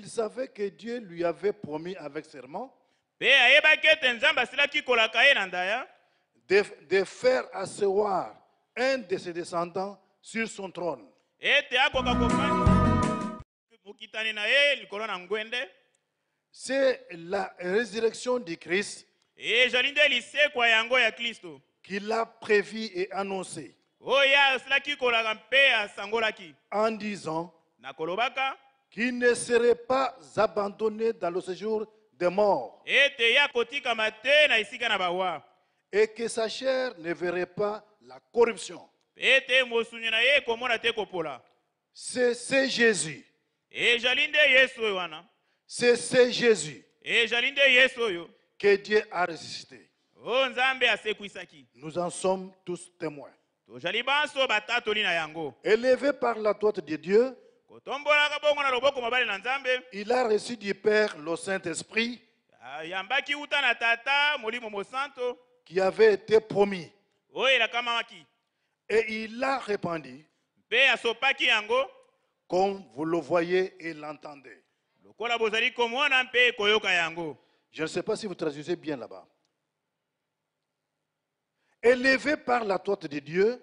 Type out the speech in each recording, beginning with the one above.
il savait que Dieu lui avait promis avec serment de, faire asseoir un de ses descendants sur son trône. C'est la résurrection du Christ qu'il a prévue et annoncé en disant qui ne serait pas abandonné dans le séjour des morts. Et que sa chair ne verrait pas la corruption. C'est Jésus. E C'est Jésus e que Dieu a résisté. Nous en sommes tous témoins. Élevé par la droite de Dieu, il a reçu du Père le Saint-Esprit ah, qui avait été promis. Et il a répandu comme vous le voyez et l'entendez. Je ne sais pas si vous traduisez bien là-bas. Élevé par la toite de Dieu,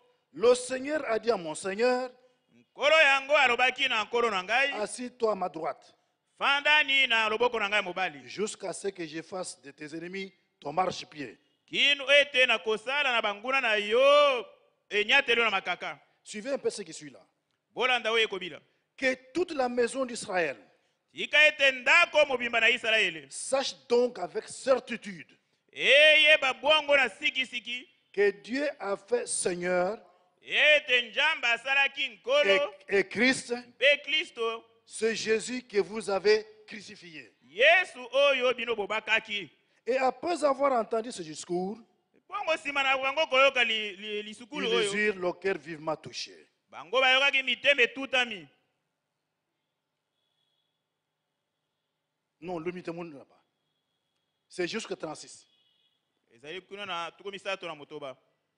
Le Seigneur a dit à mon Seigneur, assis-toi à ma droite, jusqu'à ce que je fasse de tes ennemis ton marche-pied. Suivez un peu ce qui suit là. Que toute la maison d'Israël sache donc avec certitude que Dieu a fait Seigneur et, Christ, ce Jésus que vous avez crucifié. Et après avoir entendu ce discours, les le cœur vivement touché. Non, le mitémon là-bas. C'est jusqu'à 36.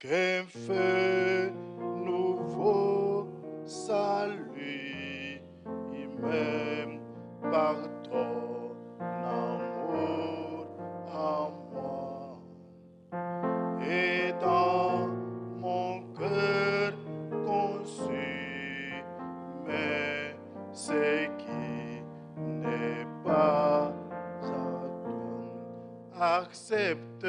qu'un feu nouveau salut, il même par ton amour à moi. Et dans mon cœur conçu, mais ce qui n'est pas à accepte.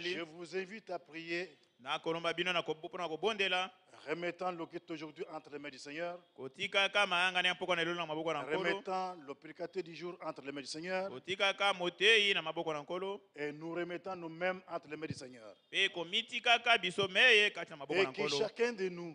je vous invite à prier remettant le aujourd'hui entre les mains du Seigneur, remettant le du jour entre les mains du Seigneur, et nous remettant nous-mêmes entre les mains du Seigneur. Et que chacun de nous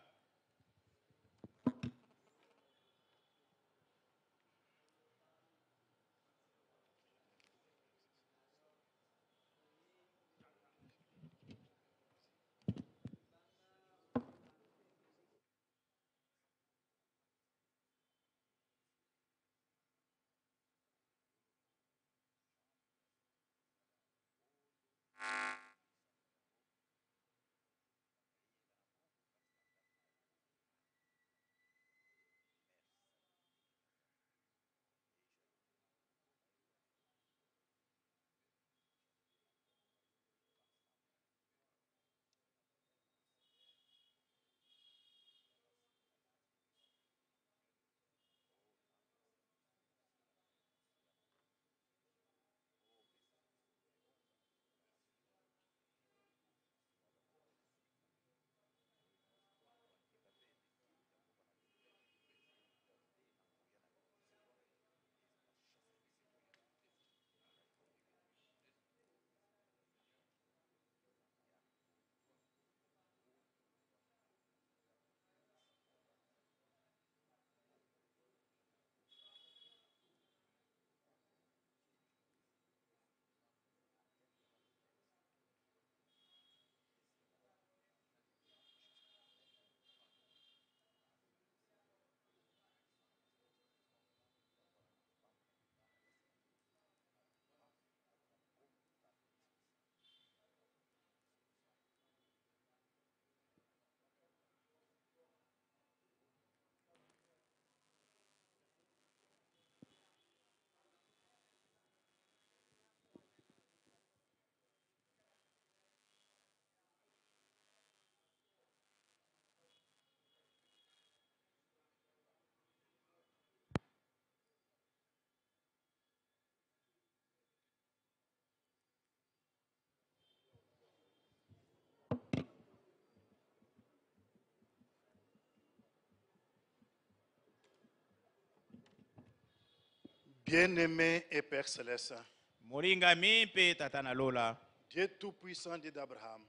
Bien-aimé et Père Céleste, Dieu Tout-Puissant, Dieu d'Abraham,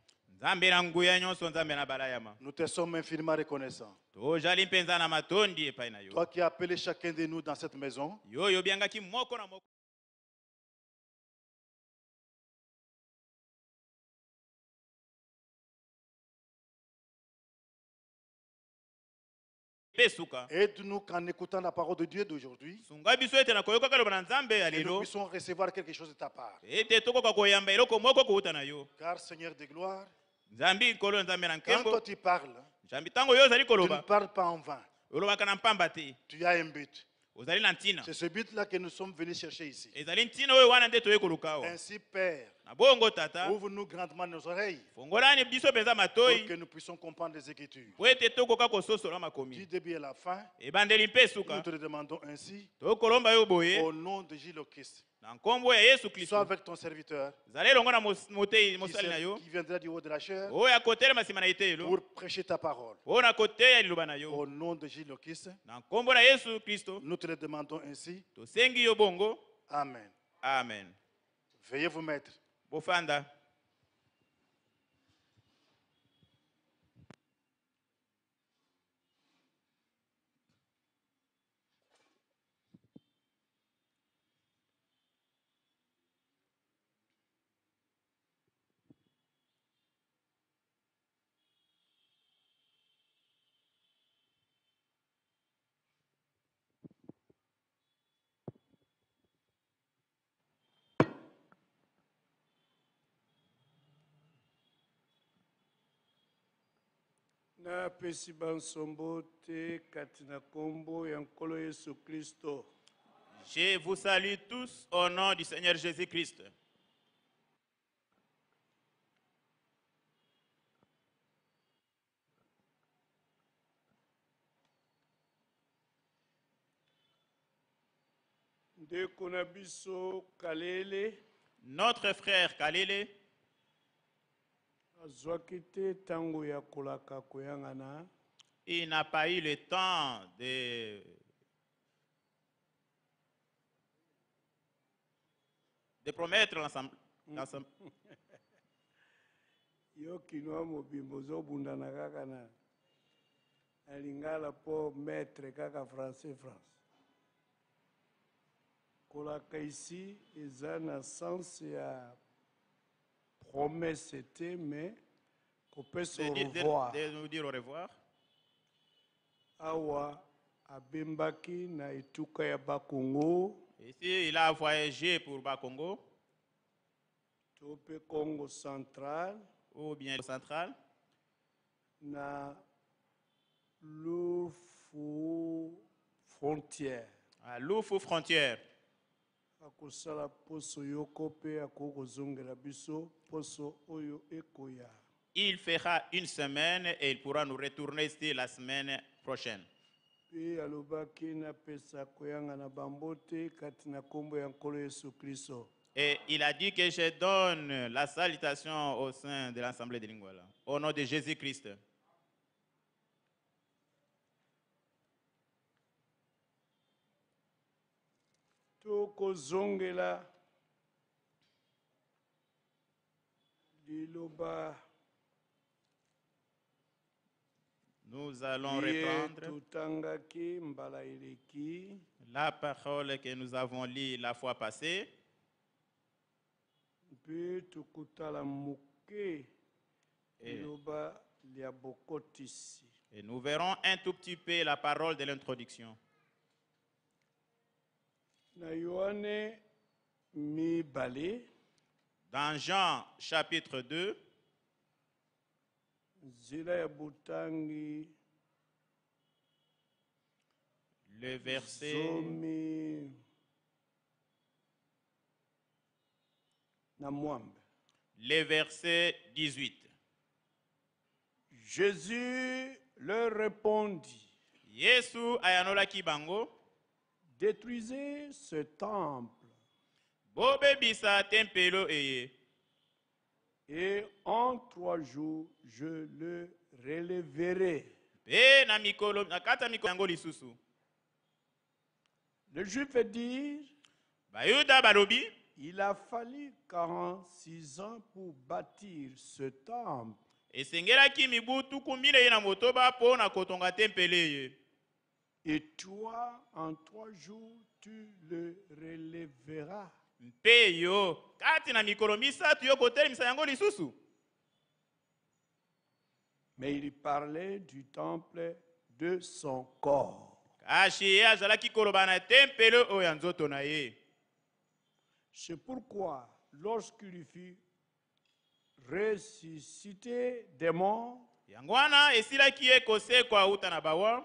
nous te sommes infiniment reconnaissants. Toi qui as appelé chacun de nous dans cette maison, Aide-nous qu'en écoutant la parole de Dieu d'aujourd'hui, nous puissions recevoir quelque chose de ta part. Car Seigneur de gloire, quand toi tu parles, tu ne parles pas en vain. Tu as un but. C'est ce but-là que nous sommes venus chercher ici. Ainsi, Père, ouvre-nous grandement nos oreilles pour que nous puissions comprendre les Écritures. Du début à la fin, nous te le demandons ainsi au nom de Jésus-Christ. Sois avec ton serviteur qui viendra du haut de la chair oh, pour prêcher ta parole oh, au nom de jésus christ nous te le demandons ainsi amen amen veuillez vous mettre pesi bansombo te kati na nkombo ya nkolo yesu kristo je vous salue tous au nom du seigneur jésus christ ndeko na biso kalele notre frère kalele azwaki te ntango ya kolaka koyangana il n'a pas eu le temps de de promettre l'ensemble mm. yo kino ya mobimba ozobundana kaka na na lingala mpo maître kaka français france kolaka isi eza na sanse ya promesse était, mais qu'on peut se revoir. De nous dire au revoir. Awa abembaki na etuka ya Bakongo. Ici, il a voyagé pour Bakongo. Topé Congo central. Ou bien central. Na Lufu frontière. Ah, Lufu frontière il fera une semaine et il pourra nous retourner ici la semaine prochaine Et il a dit que je donne la salutation au sein de l'Assemblée de Linguala, au nom de Jésus-Christ. Nous allons reprendre la parole que nous avons lue la fois passée et, Et nous verrons un tout petit peu la parole de l'introduction. Dans Jean chapitre 2, le verset le verset 18. Jésus leur répondit. Yesu ayanola kibango. Détruisez ce temple. Bobebisa tempelo eye. Et en trois jours, je le relèverai. Pe na mikolo nakata mikolo yango lisusu. Le juif veut dire Bayuda balobi. Il a fallu 46 ans pour bâtir ce temple. et c'est esengelaki mibu tuku kumina na motoba mpo na kotonga tempele et toi, en trois jours, tu le relèveras. Peyo, kati na mikolo misato yo kotelemisa yango lisusu Mais il parlait du temple de son corps. kasi Azala ki kolobana na tempelo oyo na ye C'est pourquoi, lorsqu'il fut ressuscité des morts, yangwana wana ki ekose kosekwa na bawa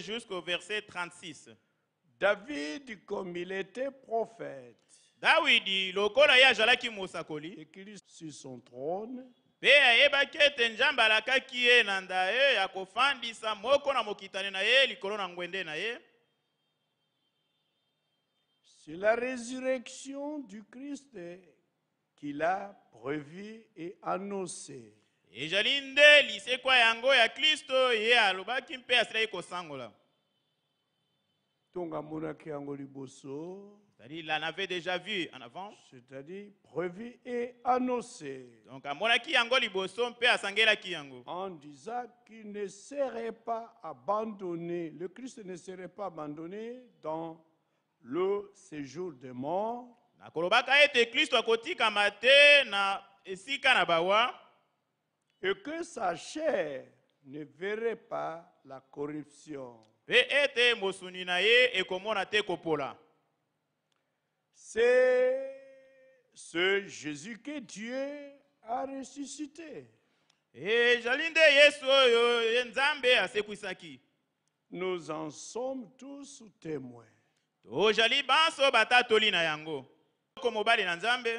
jusqu'au verset 36. David, comme il était prophète, David, écrit sur son trône, mpe ayebaki ete njamba alakaki ye e nanda e ya sa moko na mokitani na ye likolo na ngwende na ye C'est la résurrection du Christ qu'il a prévue et annoncée ezali nde lisekwa yango ya kristo ye alobaki mpe asilaki kosangola tongamonaki yango liboso C'est-à-dire, il en avait déjà vu en avant. C'est-à-dire, prévu et annoncé. Donc, en disant qu'il ne serait pas abandonné, le Christ ne serait pas abandonné dans le séjour des morts. Et que sa chair ne verrait pas la corruption. Et était Mosuninae et comme on a été Copola. C'est ce Jésus que Dieu a ressuscité. Et j'allais dire que c'est un zambé à ses puissants nous en sommes tous témoins. Et j'allais yango. que c'est un zambé.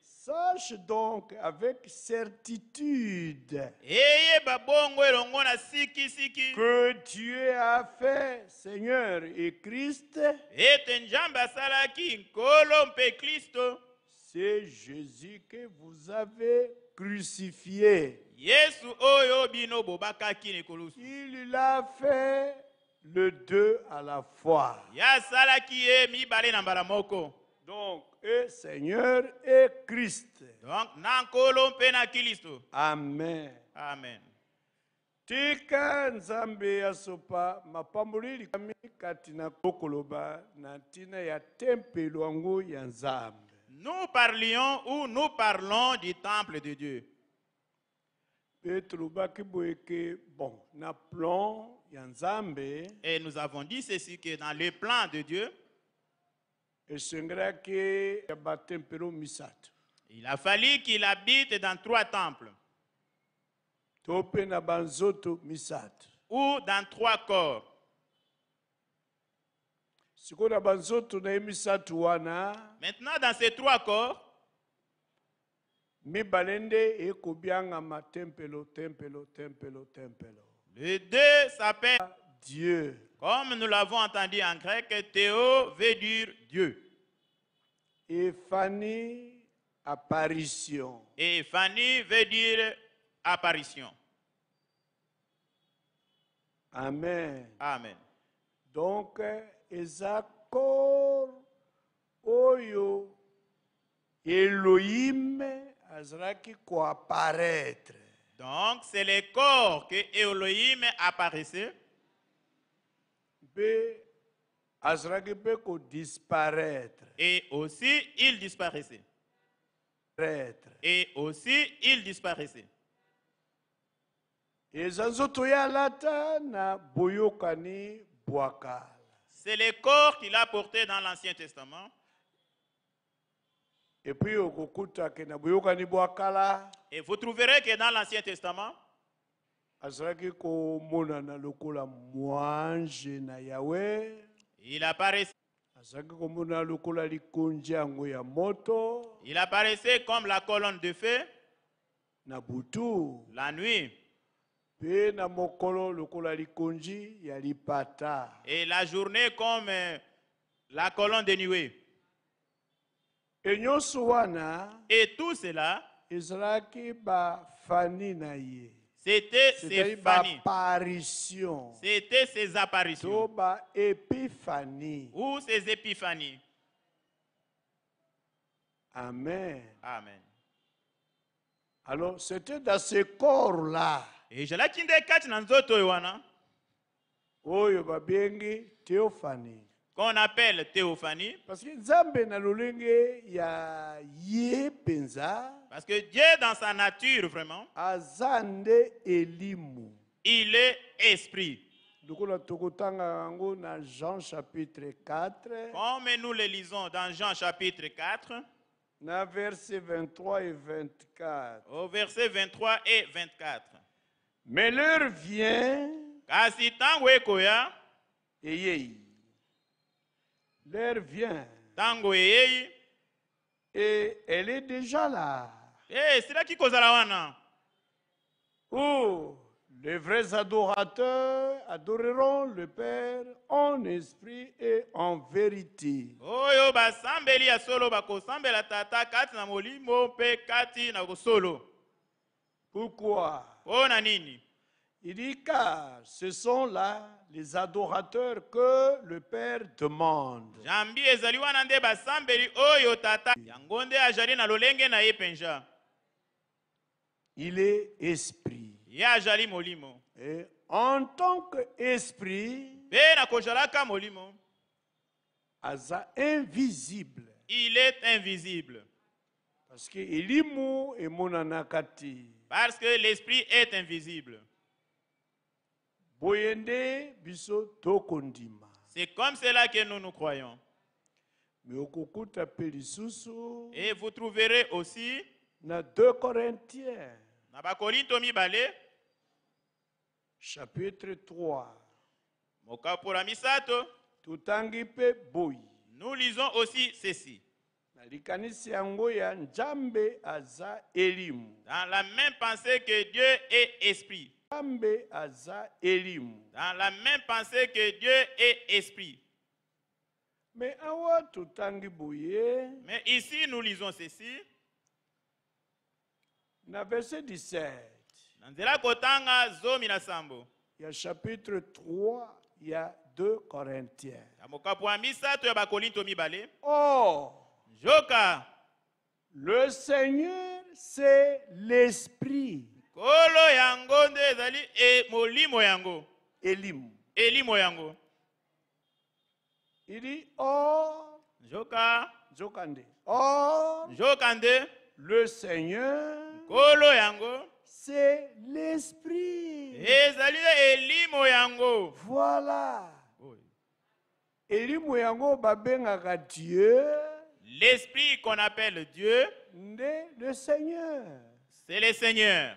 Sache donc avec certitude que Dieu a fait Seigneur et Christ. C'est Jésus que vous avez crucifié. Il l'a fait le deux à la fois. Donc, et Seigneur et Christ. Donc, nankolo na Kristo. Amen. Amen. tika nzambe ya sopa mapambulili likami kati na kokoloba na ntina ya tempelo yango ya nzambe nous parlions ou nous parlons du temple de dieu bon na plan ya nzambe et nous avons dit ceci que dans le plan de dieu il a fallu qu'il habite dans trois temples. Ou dans trois corps. Maintenant, dans ces trois corps, Les deux s'appellent. Dieu. Comme nous l'avons entendu en grec, Théo veut dire Dieu. Et Fanny, apparition. Et veut dire apparition. Amen. Amen. Donc, Ezakor, Oyo, Elohim, Donc, c'est les corps que Elohim apparaissait disparaître. Et aussi, il disparaissait. Et aussi, il disparaissait. C'est le corps qu'il a porté dans l'Ancien Testament. et vous trouverez que dans l'Ancien Testament, azalaki komonana lokola mwange na yawe il apparaissait azalaki komonana lokola likonzi yango ya moto il apparaissait comme la colonne de feu na butu la nuit Pe na mokolo lokola likonzi ya lipata et la journée comme euh, la colonne de nuée e nyonso et tout cela ezalaki bafani na ye c'était ses apparitions. C'était ses apparitions. Toba épiphanie. Ou ses épiphanies. Amen. Amen. Alors, c'était dans ce corps-là. Et je l'ai dit, a bien théophanie qu'on appelle théophanie. Parce que Dieu dans sa nature vraiment. Il est esprit. Jean chapitre 4. Comme nous le lisons dans Jean chapitre 4. verset 23 et 24. Au verset 23 et 24. Mais l'heure vient. L'air vient. Tango Et elle est déjà là. Eh, c'est là qui cause la wana. Oh, les vrais adorateurs adoreront le Père en esprit et en vérité. Oyo sambeli ya solo sambela tata kati na molimo pe kati na Pourquoi? Pona nini? Il dit car ce sont là les adorateurs que le Père demande. Il est esprit. Et en tant qu'esprit, invisible. Il est invisible. Parce que l'esprit est invisible. C'est comme cela que nous nous croyons. Et vous trouverez aussi dans 2 Corinthiens, chapitre 3, nous lisons aussi ceci. Dans la même pensée que Dieu est esprit. Dans la même pensée que Dieu est esprit. Mais ici, nous lisons ceci. Na verset 17. Il y a na sambo. Ya chapitre 3 a 2 Corinthiens. Oh, joka le Seigneur c'est l'esprit kolo e yango ezali yango elimo yango ili le seigneur yango c'est l'esprit ezali voilà elimo yango dieu l'esprit qu'on appelle dieu le seigneur c'est le seigneur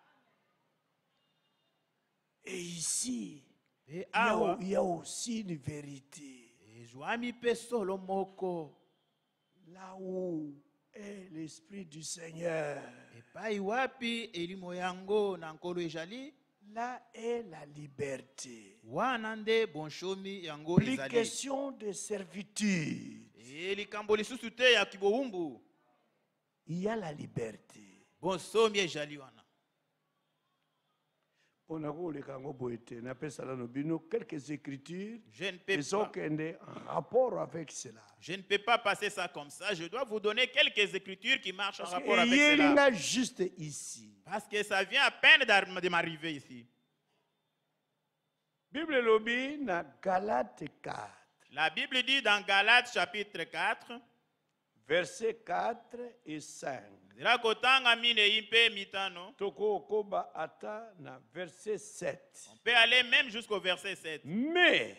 Et ici il y a aussi une vérité. Je vous amis personnes le moko la où est l'esprit du Seigneur. Et pa ywapi et moyango na nkolo ejali là est la liberté. Wanande bon chomi yango ezali. Il est question de servitude. Et likambolisu tete ya kibombu. Il y a la liberté. Bon so mi ejali quelques écritures je ne peux en rapport avec cela je ne peux pas passer ça comme ça je dois vous donner quelques écritures qui marchent en rapport avec cela juste ici parce que ça vient à peine de m'arriver ici bible 4 la bible dit dans galates chapitre 4 versets 4 et 5 nzela kotanga mine impe mitano okoba ata na verset 7 on peut aller même jusqu'au verset 7 mais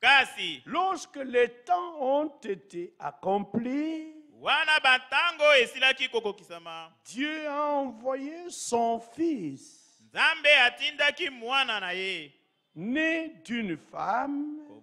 kasi lorsque les temps ont été accomplis wana bantango esilaki kokokisama dieu a envoyé son fils nzambe ki mwana na ye né d'une femme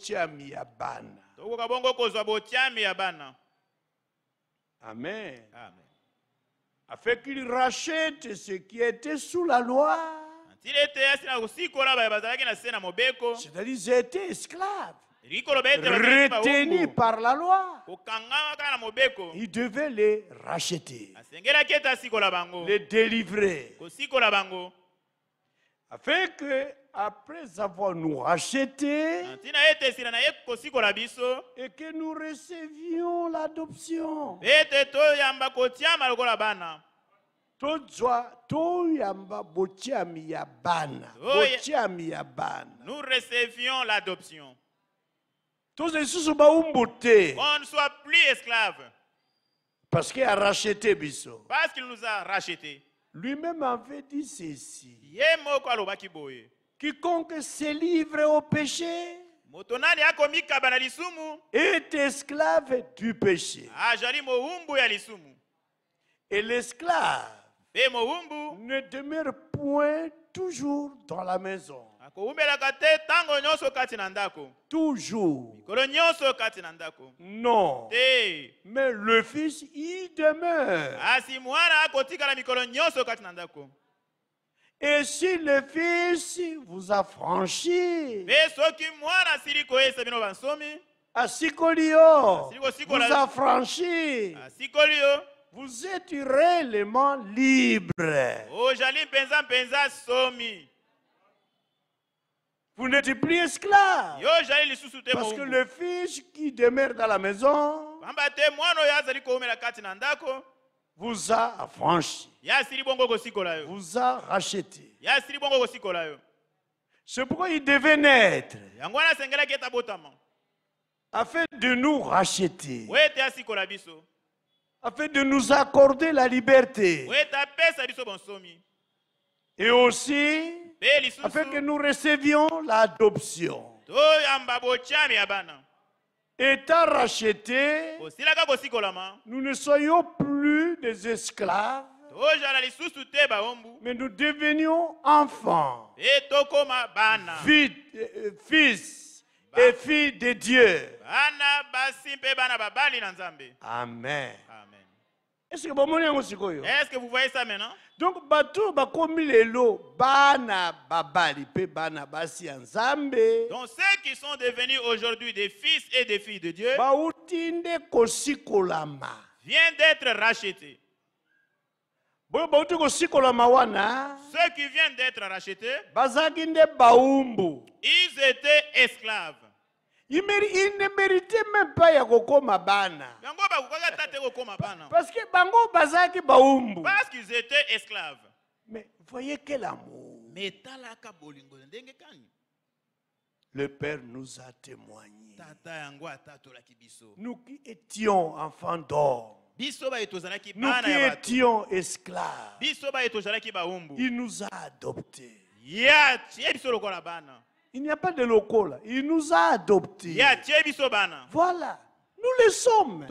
ya amen, amen. afin qu'il rachète ce qui était sous la loi. C'est-à-dire qu'ils étaient esclaves, retenus par la loi. Il devait les racheter, les délivrer afin que, après avoir nous racheté et que nous recevions l'adoption. Oh, nous recevions l'adoption. Qu'on ne soit plus esclave. Parce qu'il a racheté Parce qu'il nous a rachetés. Lui-même avait dit ceci. Quiconque se livre au péché est esclave du péché. Ah, Et l'esclave eh, ne demeure point toujours dans la maison kokumbelakate ntango nyonso kati na ndako toujourskolo nyonso kati ndako non te mais le fils i demeure A si akotikala mikolo nyonso kati na ndako et si le fils vous a franchi mpe soki mwana siri koyesa bino bansomi asikoli yo vous a franchi asikoli yo vous êtes réellement libre ozali mpenza mpenza somi vous n'êtes plus esclave. Parce que le fils qui demeure dans la maison vous a franchi vous a racheté. C'est pourquoi il devait naître afin de nous racheter, afin de nous accorder la liberté et aussi afin que nous recevions l'adoption. Étant rachetés, nous ne soyons plus des esclaves, mais nous devenions enfants, fils euh, euh, et filles de Dieu. Amen. Est-ce que vous voyez ça maintenant Donc Donc ceux qui sont devenus aujourd'hui des fils et des filles de Dieu. viennent Vient d'être racheté. Ceux qui viennent d'être rachetés. Ils étaient esclaves. Il ne méritait même pas Yakoko Mabana. Bango kokoma bana. Parce que bango bazaki baumbu. Parce qu'ils étaient esclaves. Mais voyez quel amour. bolingo ndenge kani. Le Père nous a témoigné. Tata yango Nous qui étions enfants d'or. Nous qui étions esclaves, il nous a adoptés. Il n'y a pas de locaux là. Il nous a adoptés. Voilà. Nous le sommes.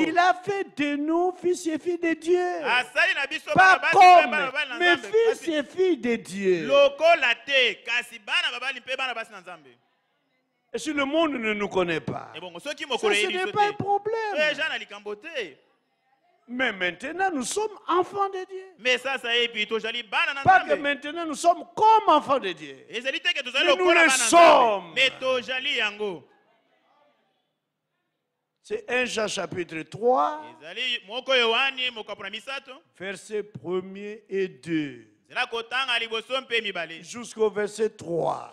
Il a fait de nous fils et filles de Dieu. Pas comme, mais fils et filles de Dieu. Et si le monde ne nous connaît pas, ce n'est pas un problème. Eh, mais maintenant, nous sommes enfants de Dieu. Pas que maintenant, nous sommes comme enfants de Dieu. Mais nous le sommes. C'est 1 Jean chapitre 3, verset 1 et 2. Jusqu'au verset 3.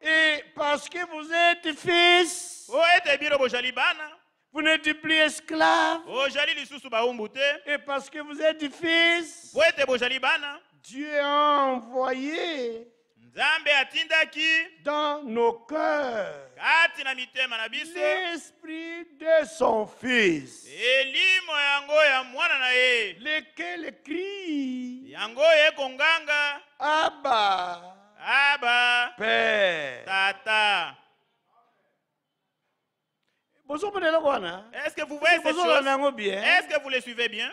Et parce que vous êtes fils, oh, vous n'êtes plus esclave. Et parce que vous êtes fils, oh, Dieu a envoyé dans nos cœurs l'esprit de son fils, lequel crie Abba. Abba. Père. Tata. Est-ce que vous voyez ces choses? Est-ce que vous les suivez bien?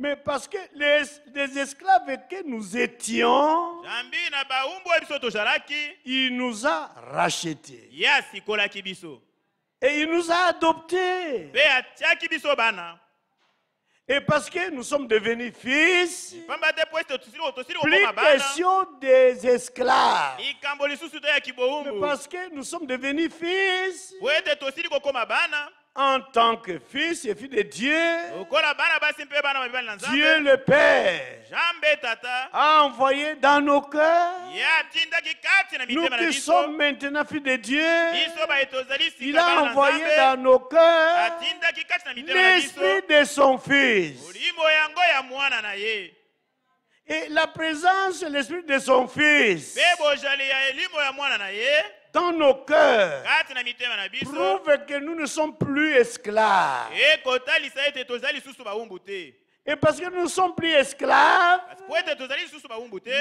Mais parce que les, esclaves esclaves que nous étions, il nous a rachetés. Et il nous a adoptés. Et parce que nous sommes devenus fils, plus question des esclaves. Mais parce que nous sommes devenus fils, en tant que fils et fille de Dieu, Dieu le Père a envoyé dans nos cœurs, nous qui sommes maintenant fils de Dieu, il a envoyé dans nos cœurs l'esprit de son fils. Et la présence de l'esprit de son fils dans nos cœurs prouve que nous ne sommes plus esclaves. Eh, Et parce que nous ne sommes plus esclaves,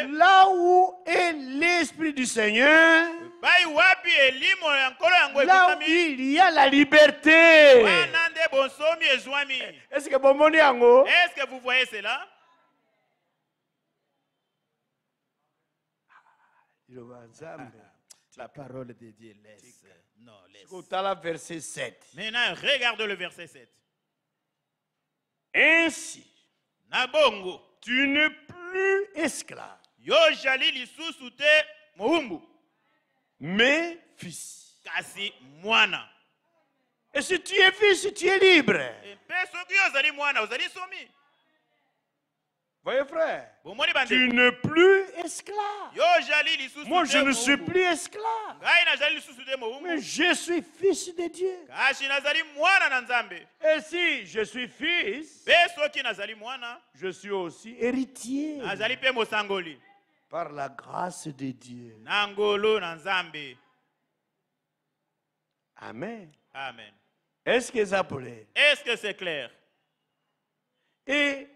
là où est l'Esprit du Seigneur, là où il y a la liberté. Est-ce que vous voyez cela? Ah, la parole de Dieu. Laisse. Non, laisse. verset 7. Maintenant, regarde le verset 7. Ainsi, Nabongo, tu n'es plus esclave. Yo jali te Mais fils. Kasi moana. Et si tu es fils, tu es libre. Voyez frère, tu n'es plus esclave. Moi je ne suis plus esclave. Mais je suis fils de Dieu. Et si je suis fils, je suis aussi héritier par la grâce de Dieu. Amen. Amen. Est-ce que ça plaît? Est-ce que c'est clair? Et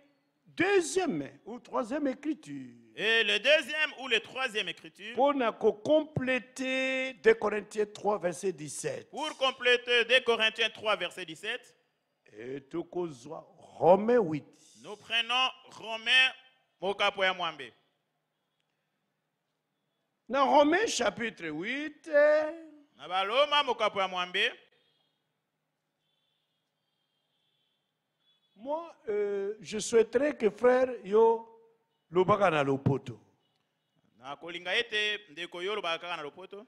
deuxième ou troisième écriture. Et le deuxième ou le troisième écriture. Pour compléter 2 Corinthiens 3, verset 17. Pour compléter 2 Corinthiens 3, verset 17. Et tout Romains 8. Nous prenons Romains Mokapoya Mwambe. Dans Romains chapitre 8. Nabaloma Mokapoya Mwambe. Moi, euh, je souhaiterais que frère yo lobaka na lopoto. Na ete ndeko yo olobaka lopoto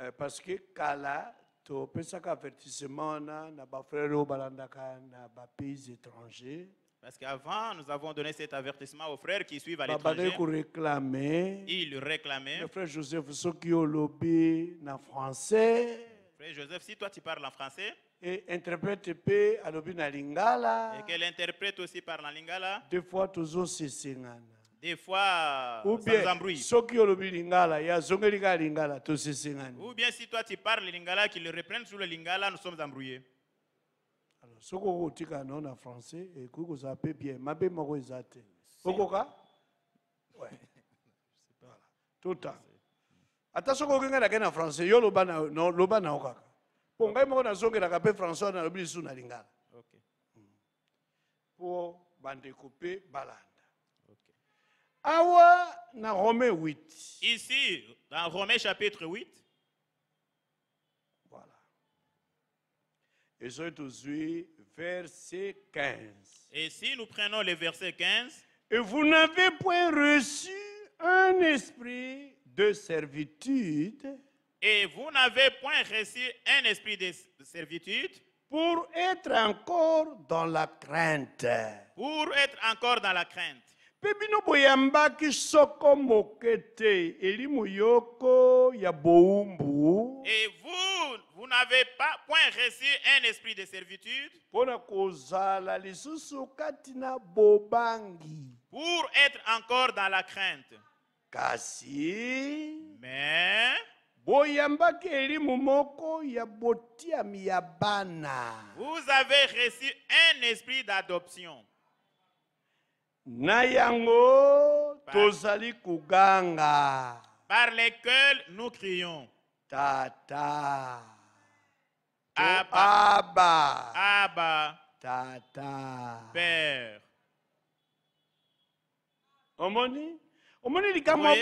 euh, parce que kala topesaka avertissement na na bafrère balandaka na pays étranger. parce qu'avant nous avons donné cet avertissement aux frères qui suivent à l'étranger Il réclamait. ils réclamaient le frère joseph au lobby na français frère Joseph si toi tu parles en français et interprète pe alobi na lingala et qu'elle interprète aussi par la lingala deux fois tozosesengana des fois ou bien, sans embrouille. Ou bien si toi tu parles lingala, qu'ils le reprennent sur le lingala, nous sommes embrouillés. Alors, si tu as un français, et que vous appelez bien, ma belle moro ezate. Okoka? Ouais. Tout le temps. Attention, quand on a un français, yo loba na okaka. Pour ngai moko nazongelaka françois mm. balanda awa na romain 8 ici dans romain chapitre 8 voilà Et je suis verset 15 et si nous prenons le verset 15 et vous n'avez point reçu un esprit de servitude et vous n'avez point reçu un esprit de servitude pour être encore dans la crainte. Pour être encore dans la crainte. ya Et vous, vous n'avez pas point reçu un esprit de servitude pour être encore dans la crainte. kasi Mais Boyamba elimu moko ya botia ya bana vous avez reçu un esprit d'adoption na yango tozali kuganga. par lesquels nous crions tata oh, abba abba, abba tata père omoni oui.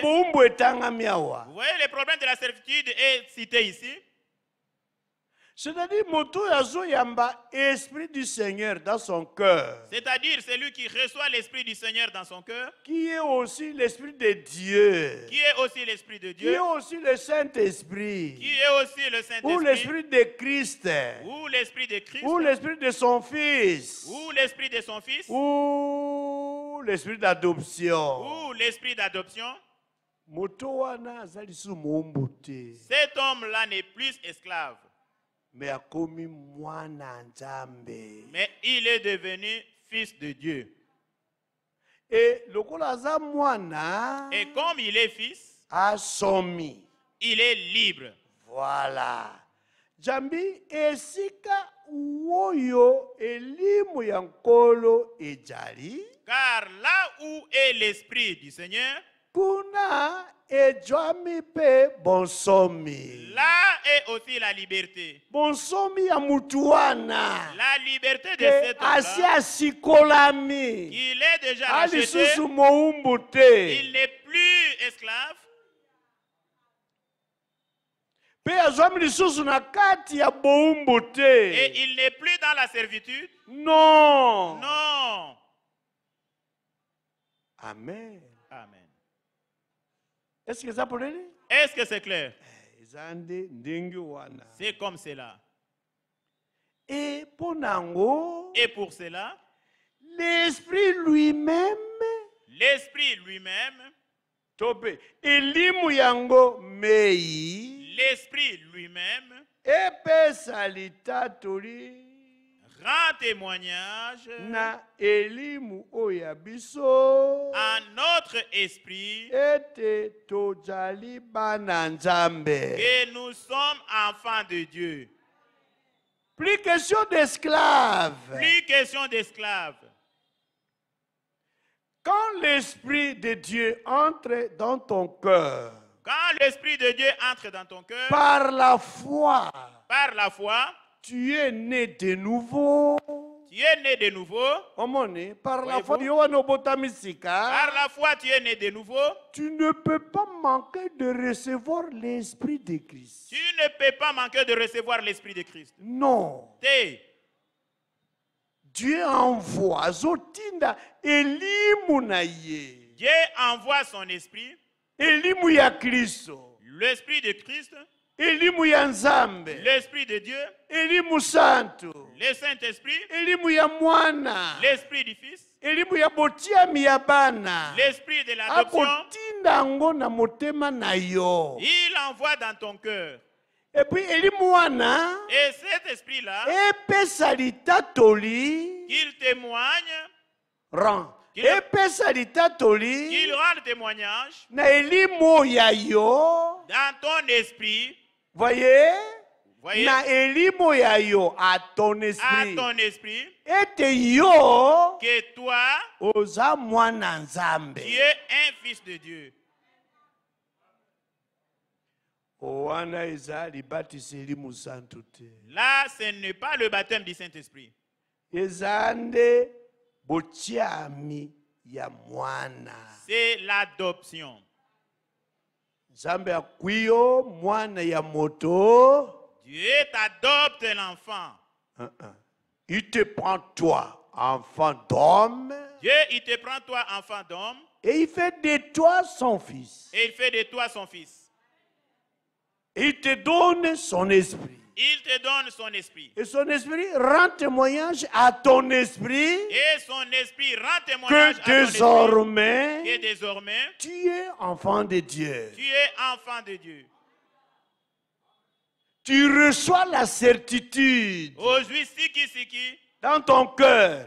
Vous voyez le problème de la servitude est cité ici. C'est-à-dire, esprit du Seigneur dans son cœur. C'est-à-dire, celui qui reçoit l'esprit du Seigneur dans son cœur. Qui est aussi l'esprit de Dieu. Qui est aussi l'esprit de Dieu. Qui est aussi le Saint-Esprit. Qui est aussi le Saint-Esprit. Ou l'esprit de Christ. Ou l'esprit de Christ. Ou l'esprit de son Fils. Ou l'esprit de son Fils. Ou l'esprit d'adoption. ou l'esprit d'adoption. Cet homme-là n'est plus esclave. Mais il est devenu fils de Dieu. Et comme il est fils, il est libre. Voilà. Jambi, Sika. Woyo elimu ya nkolo car là où est l'esprit du Seigneur kuna ejwami pe bonsomi là est aussi la liberté bonsomi ya mutu la liberté de cet homme asi Sikolami. il est déjà racheté il n'est plus esclave et il n'est plus dans la servitude. Non. Non. Amen. Amen. Est-ce que ça peut Est-ce que c'est clair? Eh, c'est comme cela. Et pour Et pour cela. L'esprit lui-même. L'esprit lui-même. et yango mei l'Esprit lui-même rend témoignage na elimu à notre esprit que nous sommes enfants de Dieu. Plus question d'esclave. Plus question d'esclaves. Quand l'Esprit de Dieu entre dans ton cœur, quand l'Esprit de Dieu entre dans ton cœur, par la foi, par la foi, tu es né de nouveau. Tu es né de nouveau. Omone, par la foi, par la foi, tu es né de nouveau. Tu ne peux pas manquer de recevoir l'Esprit de Christ. Tu ne peux pas manquer de recevoir l'Esprit de Christ. Non. Dieu envoie Zotinda Dieu envoie son esprit elimu ya kristo l'esprit de christ elimu ya nzambe l'esprit de dieu elimu Santo, le saint esprit elimu ya mwana l'esprit du fils elimu ya botiami ya bana l'esprit de l'adoption akotinda yango na motema na yo il envoie dans ton cœur et puis elimu Moana. et cet esprit là epesa toli. qu'il témoigne rend il y qu'il le témoignage na ya yo dans ton esprit voyez voyez na elimo ya yo à ton esprit à ton esprit Et yo que toi oza mwana nzambe tu es un fils de Dieu wana eza libatiseli mosantu te là ce n'est pas le baptême du Saint-Esprit Ezande botiami ya mwana c'est l'adoption nzambe akwiyo mwana ya moto dieu t'adopte l'enfant hein, hein. il te prend toi enfant d'homme dieu il te prend toi enfant d'homme et il fait de toi son fils et il fait de toi son fils il te donne son esprit il te donne son esprit. Et son esprit rend témoignage à ton esprit. Et son esprit rend témoignage à désormais, ton esprit. Que désormais, tu es enfant de Dieu. Tu es enfant de Dieu. Tu reçois la certitude. qui Dans ton cœur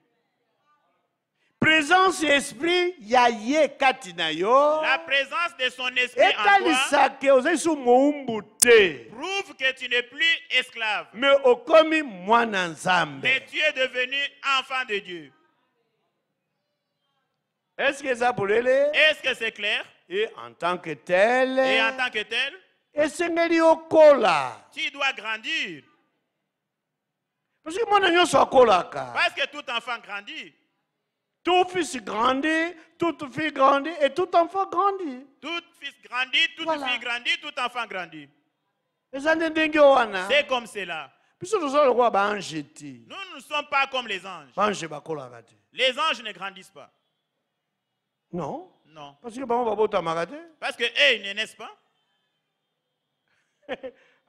présence esprit yaye la présence de son esprit etalisaka ozali su mowumbu te prouve que tu n'es plus esclave mais okomi mais tu es devenu enfant de dieu est-ce que eza polele est-ce que c'est clair et en tant que tel et en tant que tel esengeli okola tu dois grandir parce que mwana nyonso parce que tout enfant grandit tout fils grandit, toute fille grandit et tout enfant grandit. Tout fils grandit, toute fille grandit, tout enfant grandit. C'est comme cela. Bah, nous ne sommes pas comme les anges. Bah, bah, les anges ne grandissent pas. Non. Non. Parce que, Parce que eux, ils ne naissent pas.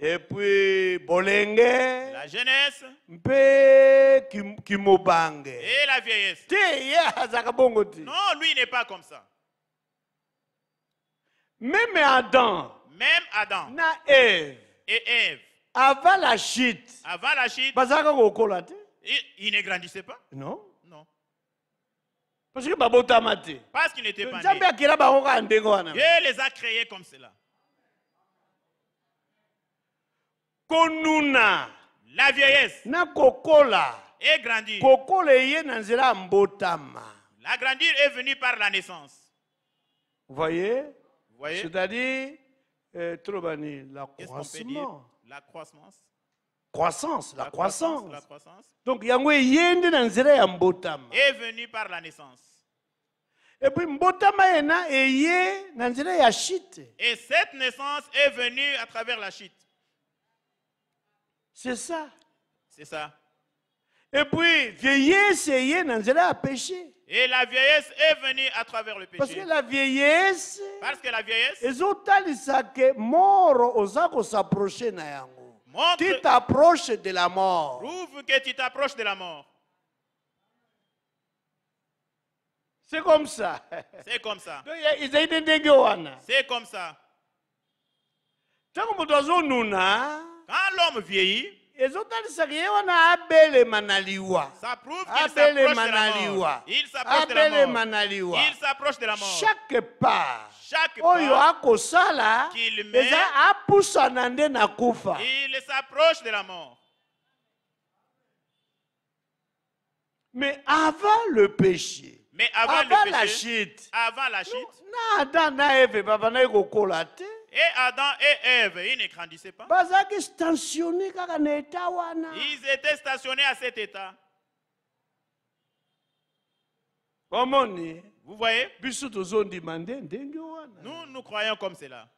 Et puis Bolenge, La jeunesse. Et la vieillesse. Non, lui n'est pas comme ça. Même Adam. Même Adam. Na Et Ève. Avant la chute. Avant la chute. Il, il ne grandissait pas. Non. Non. Parce qu'il n'était pas né. Dieu les a créés comme cela. konuna la vieillesse na kokola et grandir kokola ye na nzela mbotama la grandeur est venue par la naissance voyez, voyez? c'est-à-dire euh, la Trobani croissance la, croissance, croissance la croissance donc yango ye nde na nzela ya mbotama est venue par la naissance Et puis mbotama est na na et cette naissance est venue à travers la chite c'est ça. C'est ça. Et puis, vieillesse est à péché. Et la vieillesse est venue à travers le péché. Parce que la vieillesse. Parce que la vieillesse. Ils ont que mort aux osako s'approcher na yango. Tu t'approches de la mort. Prouve que tu t'approches de la mort. C'est comme ça. C'est comme ça. Donc ils C'est comme ça. nous nous azonuna. Quand l'homme vieillit, ça prouve qu'il s'approche de la mort. Il s'approche de la mort. Chaque pas. Chaque qu'il met, il s'approche de la mort. Mais avant le péché, Mais avant, le péché la chute, avant la chute, avant la chute, et Adam et Ève, ils ne grandissaient pas. Ils étaient stationnés à cet état. Vous voyez Nous, nous croyons comme cela.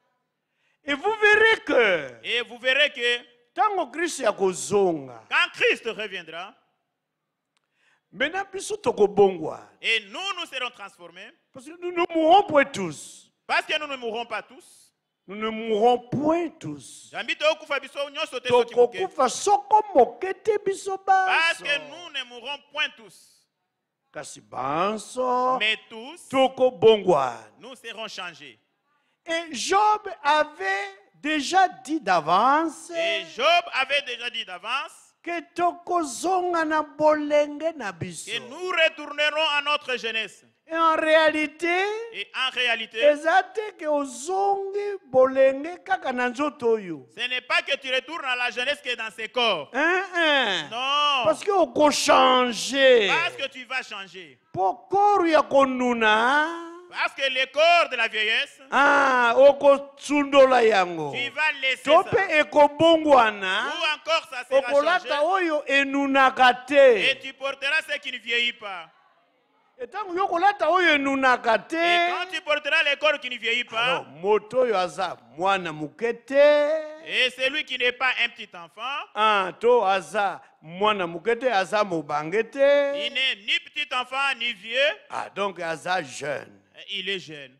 Et vous verrez que. Et vous verrez que. Quand Christ reviendra. et nous, nous serons transformés. Parce que nous ne mourrons pas tous. Parce que nous ne mourrons pas tous nous ne mourrons point tous. Parce que tous. ne tous Nous serons changés. et job avait déjà dit d'avance et job avait déjà dit d'avance que nous retournerons à notre jeunesse et en réalité, et ce n'est pas que tu retournes à la jeunesse qui est dans ces corps. Hein, hein. Non. Parce que Parce que tu vas changer. Parce que le corps de la vieillesse, ah, yango. Tu vas laisser ça. Ou encore ça sera changé. Et tu porteras ce qui ne vieillit pas. Et quand il portera les corps qui ne vieillit pas, et celui qui n'est pas un petit enfant, ah, mwana mukete Azam mobangete il n'est ni petit enfant ni vieux ah donc aza jeune il est jeune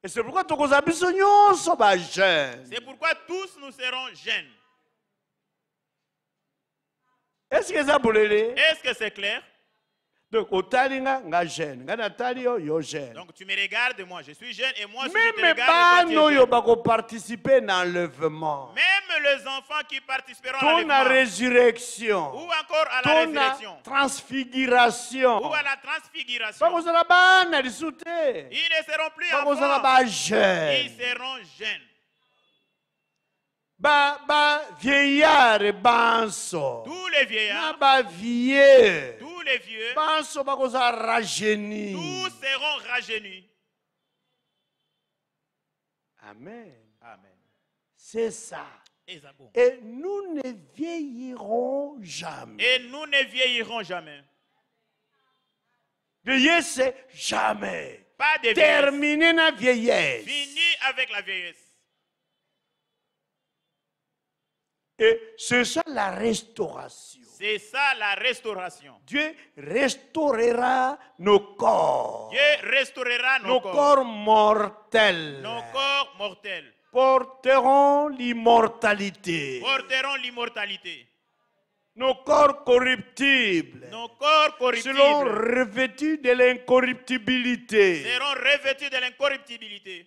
et c'est pourquoi tous biso nyonso ba jeune c'est pourquoi tous nous serons jeunes est-ce que ça bolele est-ce que c'est clair donc, tu me regardes, moi je suis jeune, et moi si Même je te regarde, toi, tu es participer dans l'enlèvement. Même les enfants qui participeront à l'enlèvement. résurrection. Ou encore à la résurrection. transfiguration. Ou à la transfiguration. Ils ne seront plus enfants. Ils seront jeunes ba ba vieillard banso tous les vieillards na vieux tous les vieux banso bakoza rajeuni tous seront rajeunis amen amen c'est ça et, nous ne vieillirons jamais et nous ne vieillirons jamais c'est jamais pas de vieillesse terminer la vieillesse fini avec la vieillesse Et c'est ça la restauration. C'est ça la restauration. Dieu restaurera nos corps. Dieu restaurera nos, nos corps. corps. mortels. Nos corps mortels. Porteront l'immortalité. Porteront l'immortalité. Nos corps corruptibles. Nos corps corruptibles. Seront revêtus de l'incorruptibilité. Seront revêtus de l'incorruptibilité.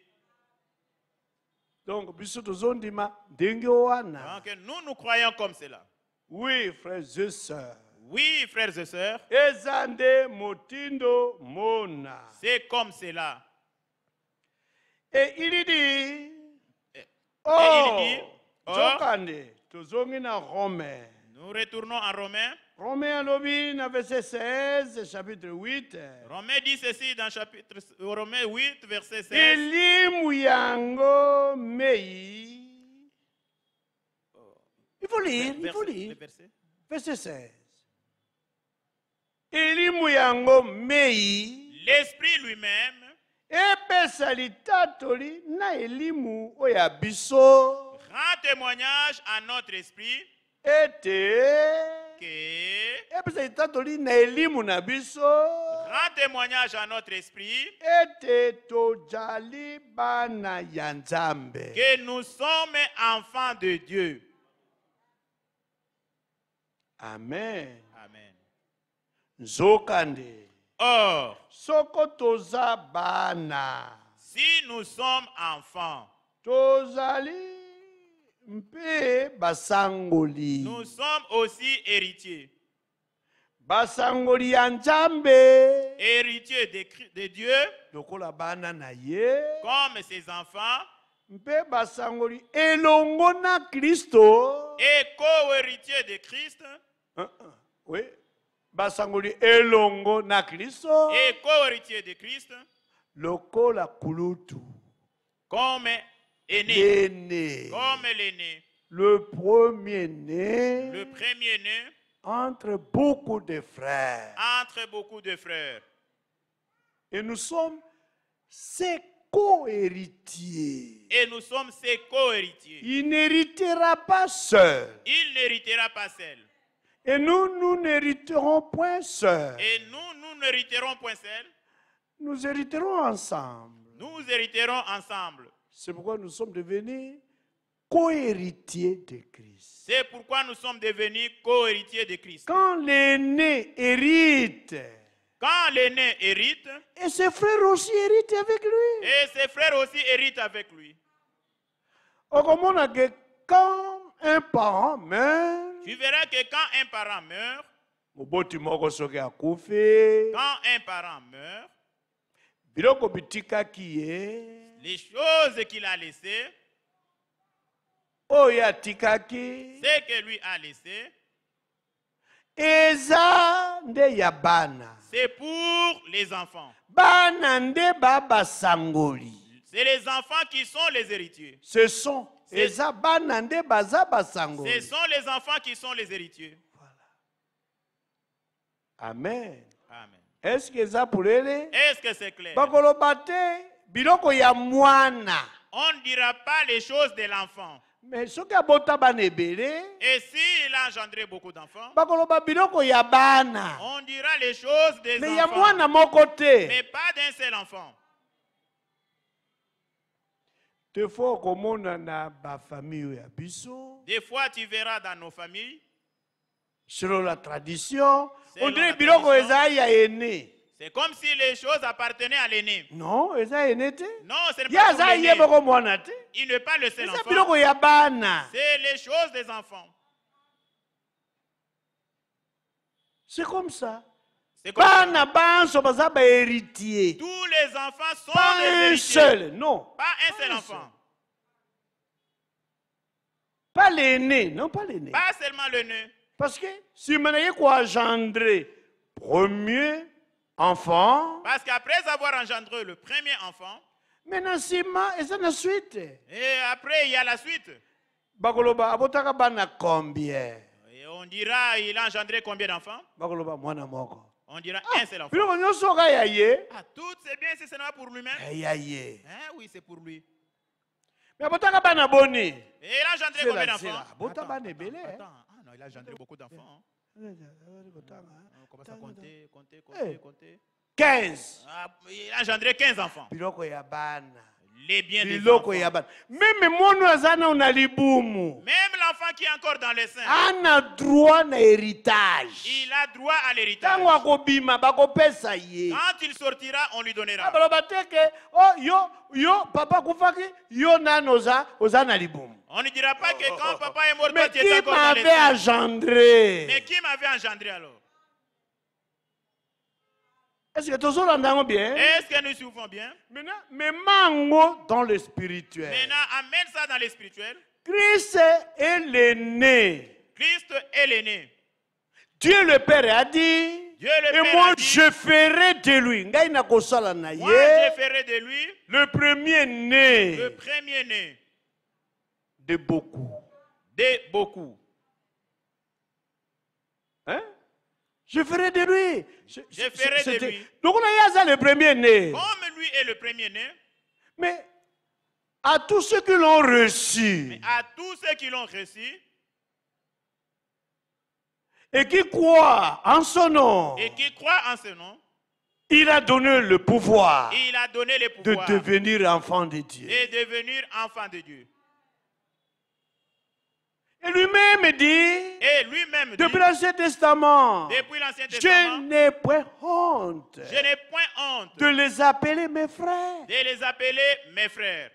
Donc, nous, nous croyons comme cela. Oui, frères et sœurs. Oui, frères et sœurs. C'est comme cela. Et il oh, dit, oh, nous retournons en Romain. Romains le verset 16, chapitre 8. Romains dit ceci dans chapitre, euh, Romains 8, verset 16. Il faut lire, il faut lire. Verset. verset Mei. L'Esprit lui-même rend témoignage à notre esprit. Était et litatoli na elimu na biso Grand témoignage à notre esprit ete tozali bana ya nzambe que nous sommes enfants de dieu amen amen nzokande or soko toza bana si nous sommes enfants tozali nous sommes aussi héritiers. basangoli ya héritier de, de dieu lokola comme ses enfants mpe basangoli na et co-héritier de christ oui. basangoli elongo na Christo et co-héritier de christ lokola kulutu comme l'aîné, comme l'aîné, le premier-né, le premier-né, entre beaucoup de frères, entre beaucoup de frères. Et nous sommes ses cohéritiers. Et nous sommes ses co-héritiers. Il n'héritera pas seul. Il n'héritera pas seul. Et nous, nous n'hériterons point seul. Et nous, nous n'hériterons point seul. Nous hériterons ensemble. Nous hériterons ensemble. C'est pourquoi nous sommes devenus cohéritiers de Christ. C'est pourquoi nous sommes devenus cohéritiers de Christ. Quand l'aîné hérite, quand l'aîné hérite, et ses frères aussi héritent avec lui. Et ses frères aussi héritent avec lui. Oh, quand un parent meurt, tu verras que quand un parent meurt, quand un parent meurt, les choses qu'il a laissées, ce que lui a laissé, c'est pour les enfants. C'est les enfants qui sont les héritiers. Ce sont, ce sont les enfants qui sont les héritiers. Voilà. Amen. Est-ce que ça pour Est-ce que c'est clair? biloko ya mwana on dira pas les choses de l'enfant mais soki abota bana et s'il a engendré beaucoup d'enfants bakoloba biloko ya bana on dira les choses des mais enfants mais ya mwana moko te mais pas d'un seul enfant Des fois okomona na ba famille ya biso des fois tu verras dans nos familles selon la tradition on dirait biloko ezali ya ene c'est comme si les choses appartenaient à l'aîné. Non, c'est l'aîné. Non, ce n'est pas le l'aîné. Il n'est pas le seul enfant. C'est les choses des enfants. C'est comme ça. Tous les enfants sont pas des un seul, non. Pas un seul enfant. Pas l'aîné, non pas l'aîné. Pas seulement l'aîné. Parce que si vous quoi engendré premier enfant. Parce qu'après avoir engendré le premier enfant, maintenant et ça la suite. Et après il y a la suite. Bakoloba abotaka bana combien? Et on dira il a engendré combien d'enfants? Bakoloba mwana moko. On dira un seul enfant. on nous saura y Ah tout c'est bien c'est seulement pour lui-même. Hein oui, c'est pour lui. Mais abotaka bana boni. Et il a engendré combien d'enfants? bana Attends, ah non, il a engendré beaucoup d'enfants commence à compter, compter, compter, eh. compter. 15. Ah, il a engendré 15 enfants. Biloko yabana. Les biens Biloko des enfants. ya bana. Même mono azana una libumu. Même l'enfant qui est encore dans les seins. Ana droit à l'héritage. Il a droit à l'héritage. Quand il sortira, on lui donnera. Ah, oh yo yo papa kufaki, yo nanoza ozana libumu. On ne dira pas que oh, oh, quand oh, papa est mort, toi tu es qui m'avait engendré? Mais qui m'avait engendré alors? Est-ce que nous souffrons bien? Est-ce que nous souffrons bien? Maintenant, mais mango dans le spirituel. Maintenant, amène ça dans le spirituel. Christ est l'aîné. Christ est l'aîné. Dieu le Père a dit. et moi, je ferai de lui. Moi, je ferai de lui. Le premier né. Le premier né. De beaucoup. De beaucoup. Hein? Je ferai de lui je, ferai de lui. Donc on a le premier-né. Comme lui est le premier-né. Mais à tous ceux qui l'ont reçu. Mais à tous ceux qui l'ont reçu. Et qui croient en son nom. Et qui croient en son nom. Il a donné le pouvoir. Il a donné le pouvoir de devenir enfant de Dieu. Et devenir enfant de Dieu. Et lui-même dit, et lui-même depuis l'Ancien Testament, je n'ai point honte, je n'ai point honte de les appeler mes frères. De les appeler mes frères.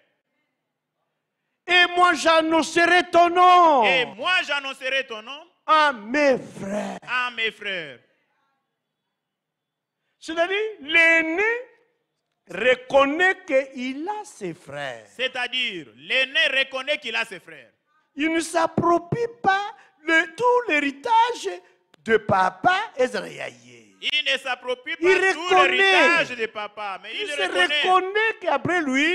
Et moi j'annoncerai ton nom. Et moi j'annoncerai ton nom à mes frères. À mes frères. C'est-à-dire, l'aîné reconnaît qu'il a ses frères. C'est-à-dire, l'aîné reconnaît qu'il a ses frères il ne s'approprie pas le, tout l'héritage de papa Ezraïe. Il ne s'approprie pas tout l'héritage de papa, mais il, se reconnaît, qu'après lui,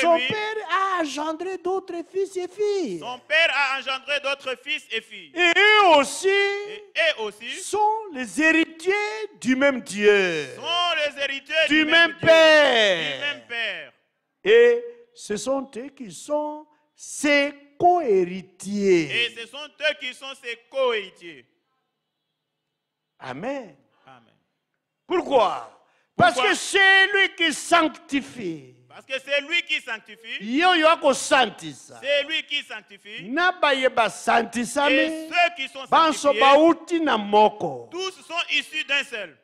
son père a engendré d'autres fils et filles. Son père a engendré d'autres fils et filles. Et eux aussi, sont les héritiers du même Dieu. Sont les héritiers du, même, père. du même père. Et ce sont eux qui sont ses et ce sont eux qui sont ses co-héritiers. Amen. Pourquoi? Parce que c'est lui qui sanctifie. Parce que c'est lui qui sanctifie. C'est lui qui sanctifie. Et ceux qui sont sanctifiés. Tous sont issus d'un seul.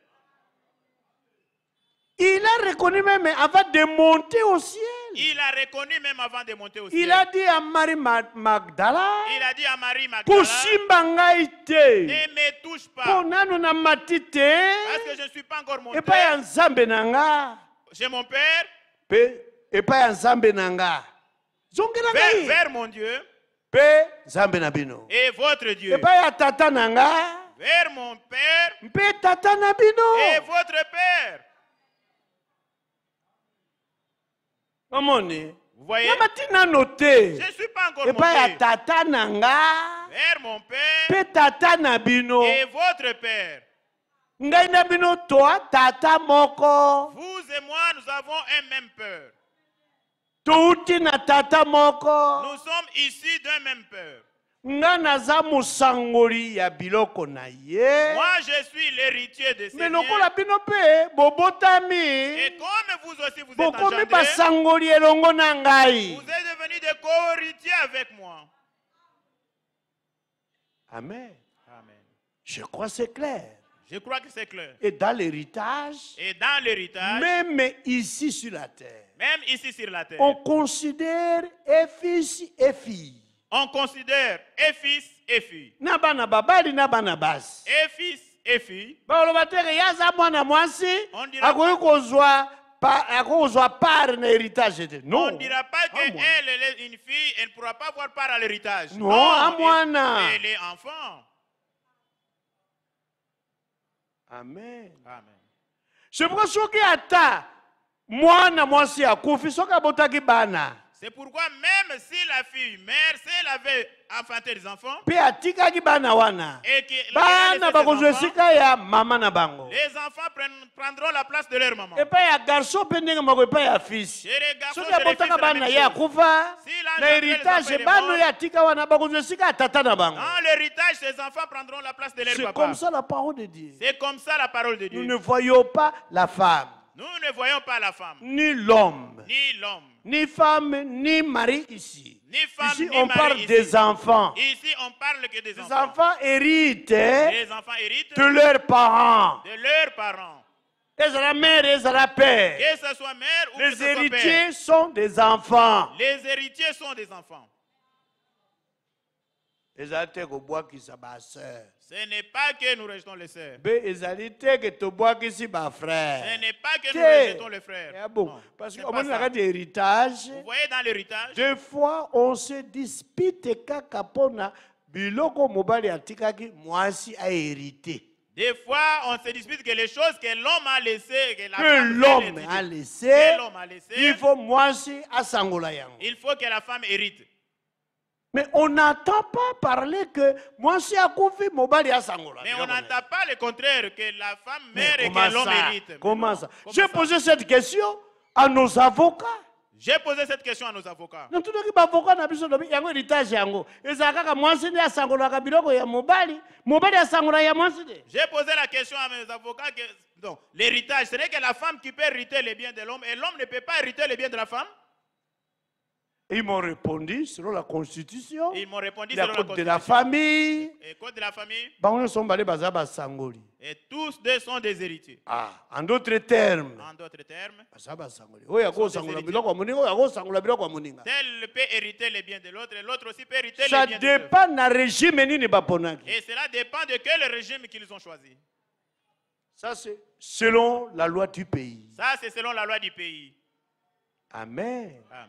Il a reconnu même avant de monter au ciel. Il a reconnu même avant de monter au ciel. Il a dit à Marie Magdala. Il a dit à Marie Magdala. Ne me touche pas. Parce que je ne suis pas encore monté. Et pas en J'ai mon père. Et pas en na nga zongela vers mon dieu mpe bino et votre dieu Et pas ya tata Nanga. nga vers mon père tata Nabino. et votre père omoni na batina Et pas à tata Nanga. mon père. mpe tata Nabino. Et ngai père. Nabino toi tata moko Vous et moi, nous avons un même peur. Tout na tata moko Nous sommes ici d'un même peur nga naza mosangoli ya biloko na ye moi je suis l'héritier de mais lokola vous êtes bobotami des co-héritiers avec moi. amen je crois c'est clair Je crois que c'est clair. Et dans l'héritage, et dans l'héritage, même ici sur la terre, même ici sur la terre, on considère et fils et filles on considère et fils et fille. Na bana babali na bana basi. Et fils et fille. Baloba tere yaza mwana mwasi akoki kozwa akozwa part na héritage te. Non. On dira pas que ah, elle, est une fille, elle ne pourra pas voir part à l'héritage. Non, non, à ah, mwana. Elle est enfant. Amen. Amen. Je prends ce qui ata mwana a akufi soki abotaki bana. C'est pourquoi même si la fille mère, si elle avait enfanté des enfants, et que les enfants prendront la place de leur maman. Et pas garçon pas fils. l'héritage ces enfants prendront la place de leur papa. C'est comme ça la parole de Dieu. C'est comme ça la parole de Dieu. Nous ne voyons pas la femme. Nous ne voyons pas la femme. Ni l'homme. Ni l'homme ni femme, ni mari ici. Ni ici, on parle des enfants. Ici, on parle que des les enfants. héritent les enfants héritent de leurs parents. De leurs parents. Et la mère et la père. Que ce soit mère ou Les que héritiers soit père. sont des enfants. Les héritiers sont des enfants. Ce n'est pas que nous rejetons les sœurs. Ce n'est pas que nous rejetons les frères. Ah bon. non, Parce qu'on a des héritages. Vous voyez dans l'héritage. Des fois, on se dispute kakapona biloko mobali atikaki mwasi a hérité. Des fois, on se dispute que les choses que l'homme a laissées, que, que l'homme a laissées, laissé, il faut moi aussi à Il faut que la femme hérite. Mais on n'entend pas parler que moi a mon Mobali à Sangola. Mais on n'entend pas le contraire, que la femme mère et que l'homme hérite. Comment ça J'ai posé cette question à nos avocats. J'ai posé cette question à nos avocats. n'a plus de héritage à mobali, mobali J'ai posé la question à mes avocats que donc l'héritage, n'est que la femme qui peut hériter les biens de l'homme et l'homme ne peut pas hériter les biens de la femme ils m'ont répondu selon la Constitution. Ils m'ont répondu la selon la Constitution. de la famille. Et code de la famille. on sont balé bazaba sangoli. Et tous deux sont des héritiers. Ah, en d'autres termes. En d'autres termes. Bazaba sangoli. Oya sangola kwa muninga. sangola kwa muninga. Tel peut hériter les biens de l'autre et l'autre aussi peut hériter les biens de l'autre. Ça dépend du régime nini baponaki. Et cela dépend de quel régime qu'ils ont choisi. Ça c'est selon la loi du pays. Ça c'est selon la loi du pays. Amen. Amen.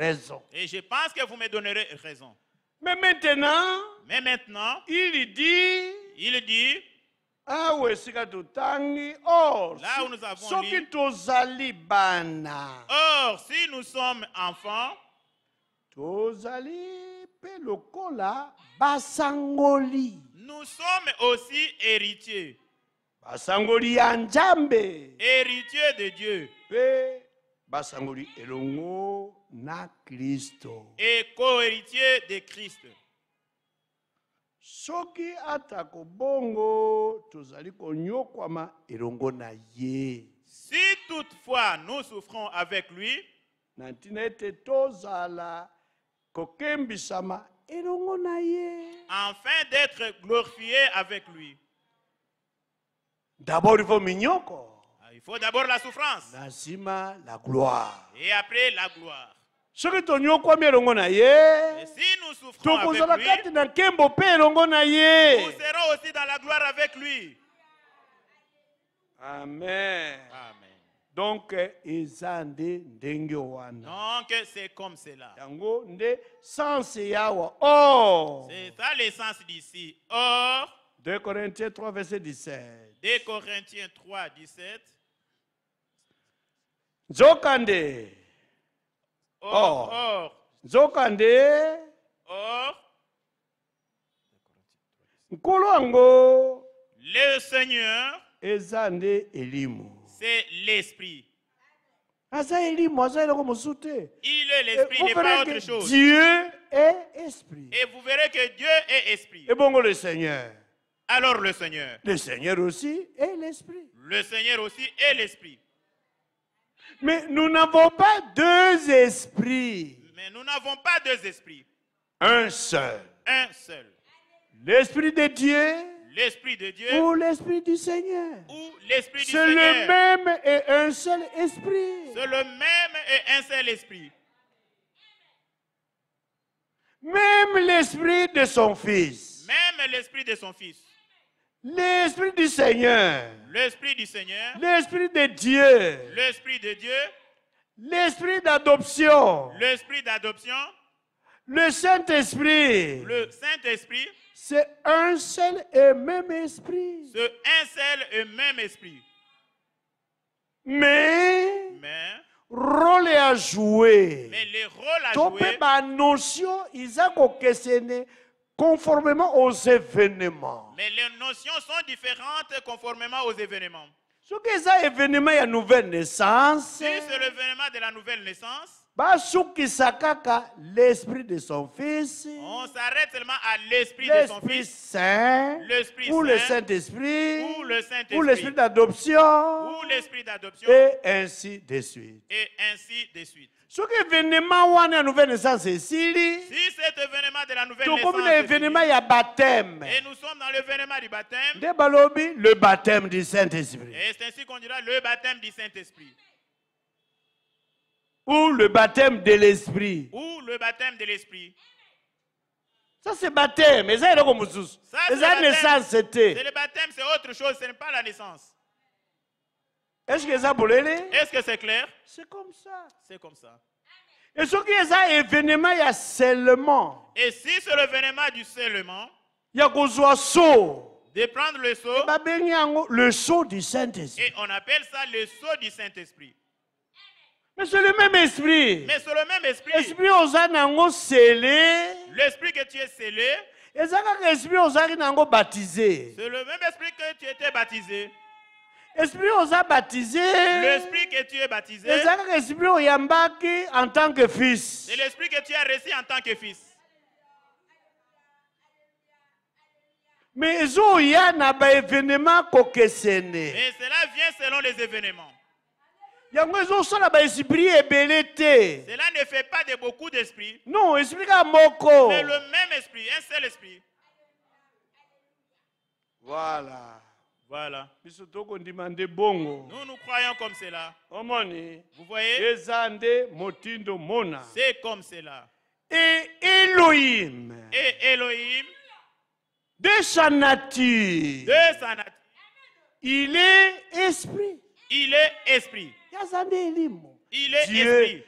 Et je pense que vous me donnerez raison. Mais maintenant, Mais maintenant il dit, il dit ah Là où nous avons dit, Or, si nous sommes enfants, nous sommes aussi héritiers. Héritiers de Dieu basangoli elongo na Kristo. et co-héritier de Christ. soki atako bongo tozali konyokwama elongo na ye Si toutefois nous souffrons avec lui, na tozala kokembisama elongo na ye afin d'être glorifié avec lui, d'abord il faut minyoko il faut d'abord la souffrance. Nasima la gloire. Et après la gloire. si nous souffrons avec ye nous serons aussi dans la gloire avec lui. amen Donc, Donc, comme cela. wana yango ça l'essence d'ici. or 2 corinthiens 3 verset 17 2 corinthiens 3 17 Zokande. Or. or. Zokande. Or. Nkolo Le Seigneur. Ezande elimu. C'est l'esprit. Il est l'esprit, n'est pas autre chose. Dieu est esprit. Et vous verrez que Dieu est esprit. Et eh bon le Seigneur. Alors le Seigneur. Le Seigneur aussi est l'esprit. Le Seigneur aussi est l'esprit. Mais nous n'avons pas deux esprits. Mais nous n'avons pas deux esprits. Un seul. Un seul. L'esprit de Dieu. L'esprit de Dieu. Ou l'esprit du Seigneur. Ou l'esprit du Seigneur. C'est le même et un seul esprit. C'est le même et un seul esprit. Même l'esprit de son fils. Même l'esprit de son fils L'Esprit du Seigneur. L'Esprit du Seigneur. L'Esprit de Dieu. L'Esprit de Dieu. L'Esprit d'adoption. L'Esprit d'adoption. Le Saint-Esprit. Le Saint-Esprit. C'est un seul et même esprit. C'est un seul et même esprit. Mais, Mais rôle à jouer. Mais les rôles à jouer. notion conformément aux événements. Mais les notions sont différentes conformément aux événements. Ce que événement est la nouvelle naissance. Si c'est l'événement de la nouvelle naissance. L'esprit de son fils. On s'arrête seulement à l'esprit de son fils. Saint, l'esprit ou, Saint, le Saint-Esprit, ou le Saint-Esprit. Ou l'esprit d'adoption. Ou l'esprit d'adoption. Et ainsi de suite. Et ainsi de suite. Ce que événement one la nouvelle naissance c'est si Si cet événement de la nouvelle naissance. Tout comme l'événement il y a baptême. Et nous sommes dans l'événement du baptême. De le baptême du Saint Esprit. Et c'est ainsi qu'on dira le baptême du Saint Esprit. Ou le baptême de l'Esprit. Ou le baptême de l'Esprit. Ça c'est baptême, mais ça est comme ça. Ça c'est la naissance, c'était. C'est le baptême, c'est autre chose, ce n'est pas la naissance. Est-ce que ça bolele? Est-ce que c'est clair? C'est comme ça. C'est comme ça. Et ce qui est ça, événement, il y a seulement. Et si c'est l'événement du seulement, il y a qu'on soit saut. De prendre le sceau. Le sceau du Saint-Esprit. Et on appelle ça le sceau du Saint-Esprit. Mais c'est le même esprit. Mais c'est le même esprit. Esprit ozanango scellé. L'esprit que tu es scellé. Et ça, l'esprit ozanango baptisé. C'est le même esprit que tu étais baptisé esprit a baptisé l'esprit que tu es baptisé ezalaka esprit oyambaki en tant que fils c'est l'esprit que tu as reçu en tant que fils mais ezoya na baévénement kokesene mais cela vient selon les événements yango ezosala baesprit et te cela ne fait pas de beaucoup d'Esprit. non esprit à moko mais le même esprit un seul esprit voilà voilà. Nous, nous croyons comme cela. Vous voyez C'est comme cela. Et Elohim. Et Elohim. De sa nature. De sa nature. Il est esprit. Il est esprit. Il est esprit.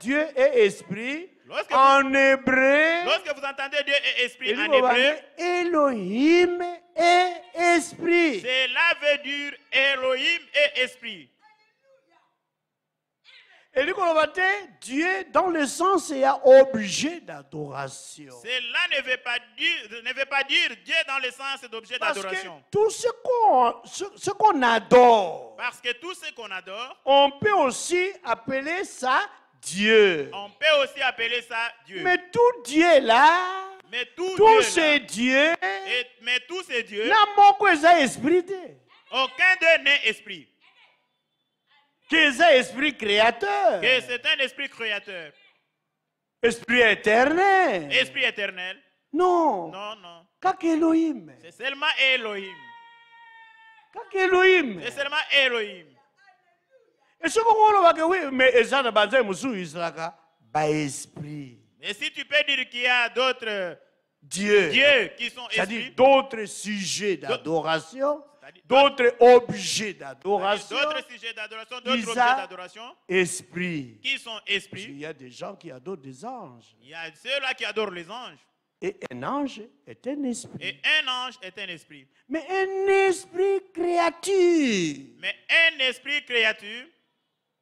Dieu est esprit. Lorsque en vous, hébreu, lorsque vous entendez Dieu et esprit en hébreu, Elohim et esprit. Cela veut dire Elohim et esprit. Et lui Dieu dans le sens et à objet d'adoration. Cela ne veut pas dire, ne veut pas dire Dieu dans le sens d'objet d'adoration. Tout ce qu'on ce qu'on adore. Parce que tout ce qu'on adore. On peut aussi appeler ça Dieu. On peut aussi appeler ça Dieu. Mais tout Dieu là. Mais tout, tout ce Dieu. mais tout ce Dieu. N'a que esprit Aucun d'eux n'est esprit. Qu'ils ce esprit créateur. Que c'est un esprit créateur. Esprit éternel. Esprit éternel. Non. Non, non. Elohim? C'est seulement Elohim. Elohim? C'est seulement Elohim. Et mais si tu peux dire qu'il y a d'autres dieux qui sont esprits, d'autres sujets d'adoration, d'autres objets d'adoration, d'autres sujets d'adoration, d'autres objets d'adoration, esprit, qui sont esprits. Il y a des gens qui adorent des anges. Il y a ceux-là qui adorent les anges. Et un ange est un esprit. Et un ange est un esprit. Mais un esprit créature. Mais un esprit créature.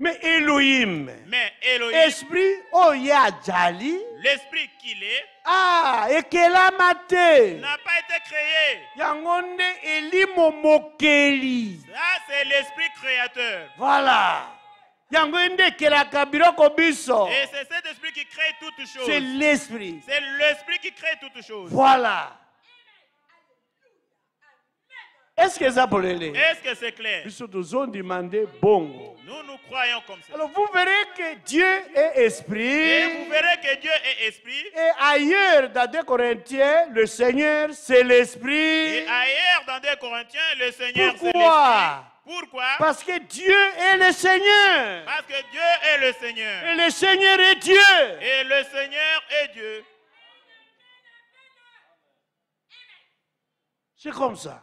Mais Elohim, mais Elohim esprit Oya oh, l'esprit qu'il est, ah, et qu'elle a maté, n'a pas été créé. Yangonde Eli Momokeli. Ça, c'est l'esprit créateur. Voilà. yango ye nde ekelaka biso c'est esprit qui crée toutes choses c'est l'esprit c'est l'esprit qui crée toutes choses voilà est-ce que ça peut aller? Est-ce que c'est clair nous ont demandé bon. Nous, nous croyons comme ça. Alors, vous verrez que Dieu est esprit. Et vous verrez que Dieu est esprit. Et ailleurs, dans 2 Corinthiens, le Seigneur, c'est l'esprit. Et ailleurs, dans 2 Corinthiens, le Seigneur, c'est l'esprit. Pourquoi Parce que Dieu est le Seigneur. Parce que Dieu est le Seigneur. Et le Seigneur est Dieu. Et le Seigneur est Dieu. C'est comme ça.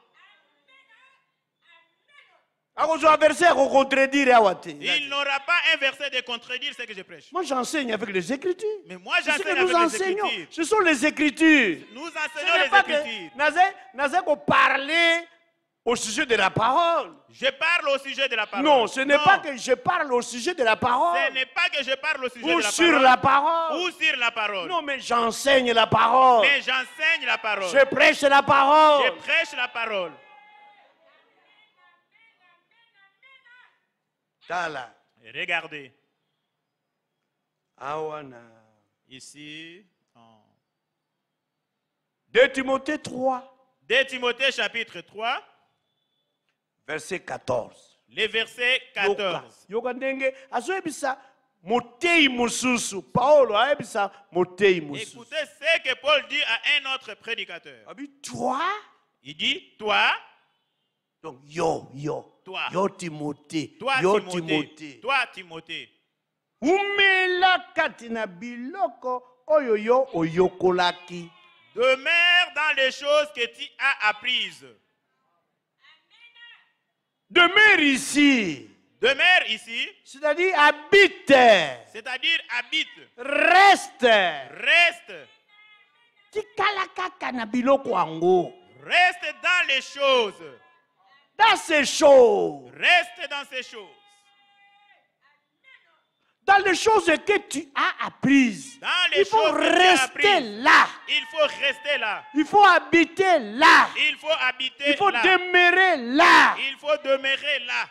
Ah, eh, Il n'aura pas un verset de contredire ce que je prêche. Moi, j'enseigne avec les Écritures. Mais moi, j'enseigne avec les Écritures. Ce sont les Écritures. Nous enseignons les Écritures. Nazé, parler au sujet de la parole. Je parle au sujet de la parole. Non, ce n'est pas que je parle au sujet de la parole. Ce n'est pas que je parle au sujet de la parole. Ou sur la parole. Ou sur la parole. Non, mais j'enseigne la parole. Mais j'enseigne la parole. Je prêche la parole. Je prêche la parole. Regardez. Awana. Ici, en... 2 Timothée 3. 2 Timothée chapitre 3. Verset 14. Le verset 14. Écoutez ce que Paul dit à un autre prédicateur. toi. Il dit toi. Donc yo yo toi, yo Timothée, toi, Timothée, toi, Timothée. Umelakati Katina biloko oyoyo oyokolaki. Demeure dans les choses que tu as apprises. Demeure ici. Demeure ici. C'est-à-dire habite. C'est-à-dire habite. Reste. Reste. Reste dans les choses dans ces choses. Reste dans ces choses. Dans les choses que tu as apprises. Dans les il faut rester là. Il faut rester là. Il faut habiter là. Il faut habiter là. Il faut demeurer là. Il faut demeurer là.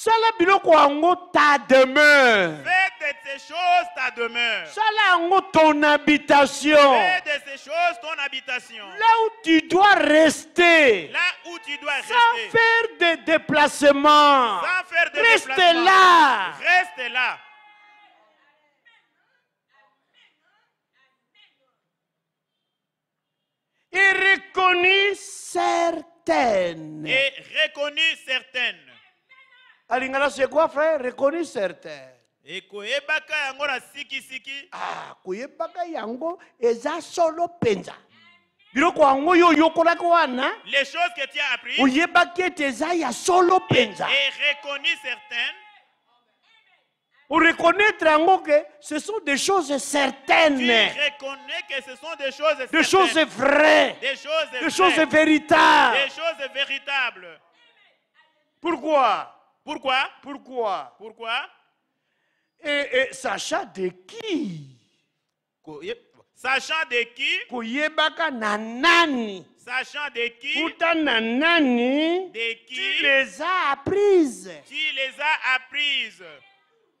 Cela biloko ta demeure. Fais de ces choses ta demeure. Cela ango ton habitation. Fais de ces choses ton habitation. Là où tu dois rester. Là où tu dois rester. Sans faire de déplacements. Sans faire de Reste là. Reste là. Et reconnu certaines. Et reconnu certaines alinga na sekwa frère reconnu certain ekoyebaka yango na sikisiki ah, koyebaka yango eza solo mpenza biloko yango oyo oyokolaki wana oyebaki ete eza ya solo mpenza Pour reconnaître en ce sont des choses certaines. Tu reconnais que ce sont des choses certaines. vraies. Des choses, vraies, des choses véritables. Des choses véritables. Pourquoi pourquoi Pourquoi Pourquoi et, et sachant de qui Sachant de qui baka nanani. Sachant de qui Uta nanani. De qui les a apprises. Qui les a apprises.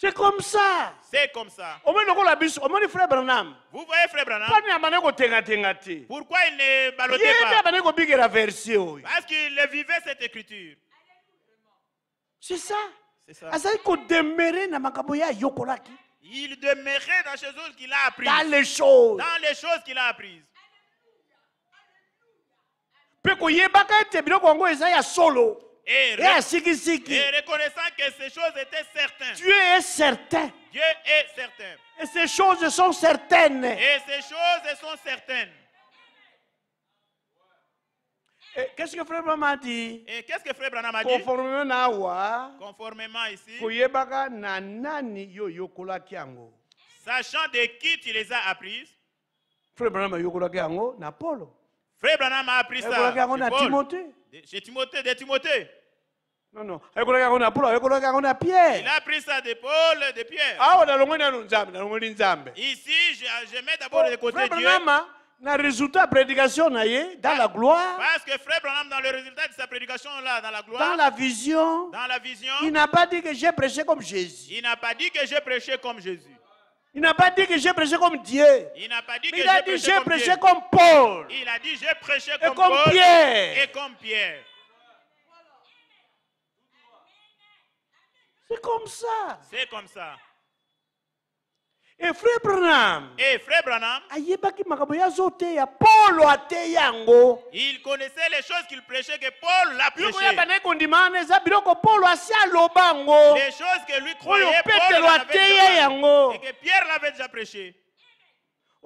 C'est comme ça. C'est comme ça. le frère Vous voyez, frère Branham. Pourquoi il ne balotait pas Parce qu'il vivait cette écriture. C'est ça. C'est ça. Il demeurait dans les choses qu'il a apprises. Dans les choses. Dans les choses qu'il a apprises. Alléluia. Alléluia et, et à Siki Siki. reconnaissant que ces choses étaient certaines. Dieu est certain. Dieu est certain. Et ces choses sont certaines. Et ces choses sont certaines. Qu'est-ce que Frère Branham a dit? Et qu'est-ce que Frère Branham dit? Conformément à quoi Conformément ici. na nani yo yokola Sachant de qui tu les as apprises. Frère Branham a yokola kiango na Paul. Frère Branham a appris ça. Yokola kiango na Timothée. De, chez Timothée, de Timothée. Non, non. Il a pris ça d'épaule de Pierre. Ici, je, je mets d'abord oh, le côté Frère Dieu. Branham, dans hein, le résultat de la prédication, dans la ah, gloire. Parce que Frère Branham, dans le résultat de sa prédication, là, dans la gloire. Dans la vision. Dans la vision. Il n'a pas dit que j'ai prêché comme Jésus. Il n'a pas dit que j'ai prêché comme Jésus. Il n'a pas dit que j'ai prêché comme Dieu. Il n'a pas dit Mais que j'ai prêché, prêché, comme, Paul. Il a dit j'ai prêché comme, et comme Paul Pierre. Et comme Pierre. C'est comme ça. C'est comme ça. Et efrɛ branam efrɛ branam ayebaki zote ya Paul polo ate yango il connaissait les choses qu'il prêchait que paul la Plus biloko ya bana ekondima wana eza Paul polo asi aloba yango les choses que lui croyait Paul petelo ateya yango et que pierre l'avait déjà prêché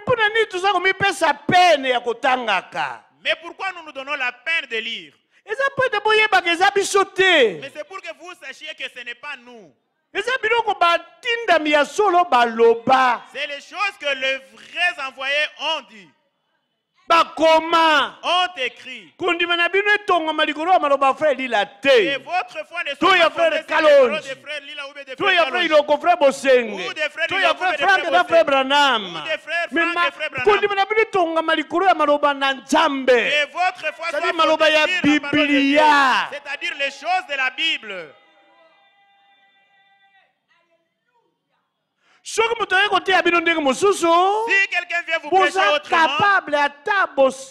pour mpona nini sa komipesa pene à kotangaka mais pourquoi nous nous donnons la peine de lire eza pene boyebaka eza biso te mais c'est pour que vous sachiez que ce n'est pas nous eza biloko batindami miya solo baloba c'est les choses que les vrais envoyés ont dit bakoma ont écrit kundima na bino etongama likolo ya maloba ya frère lila te to ya frère kalonji to ya frère iloko frère bosenge to ya frère frank na frère branam kundima na bino etongama likolo ya maloba na nzambe cetadire maloba ya biblia c'est-à-dire les choses de la bible Si quelqu'un vient vous prêcher autrement, vous êtes capable à ta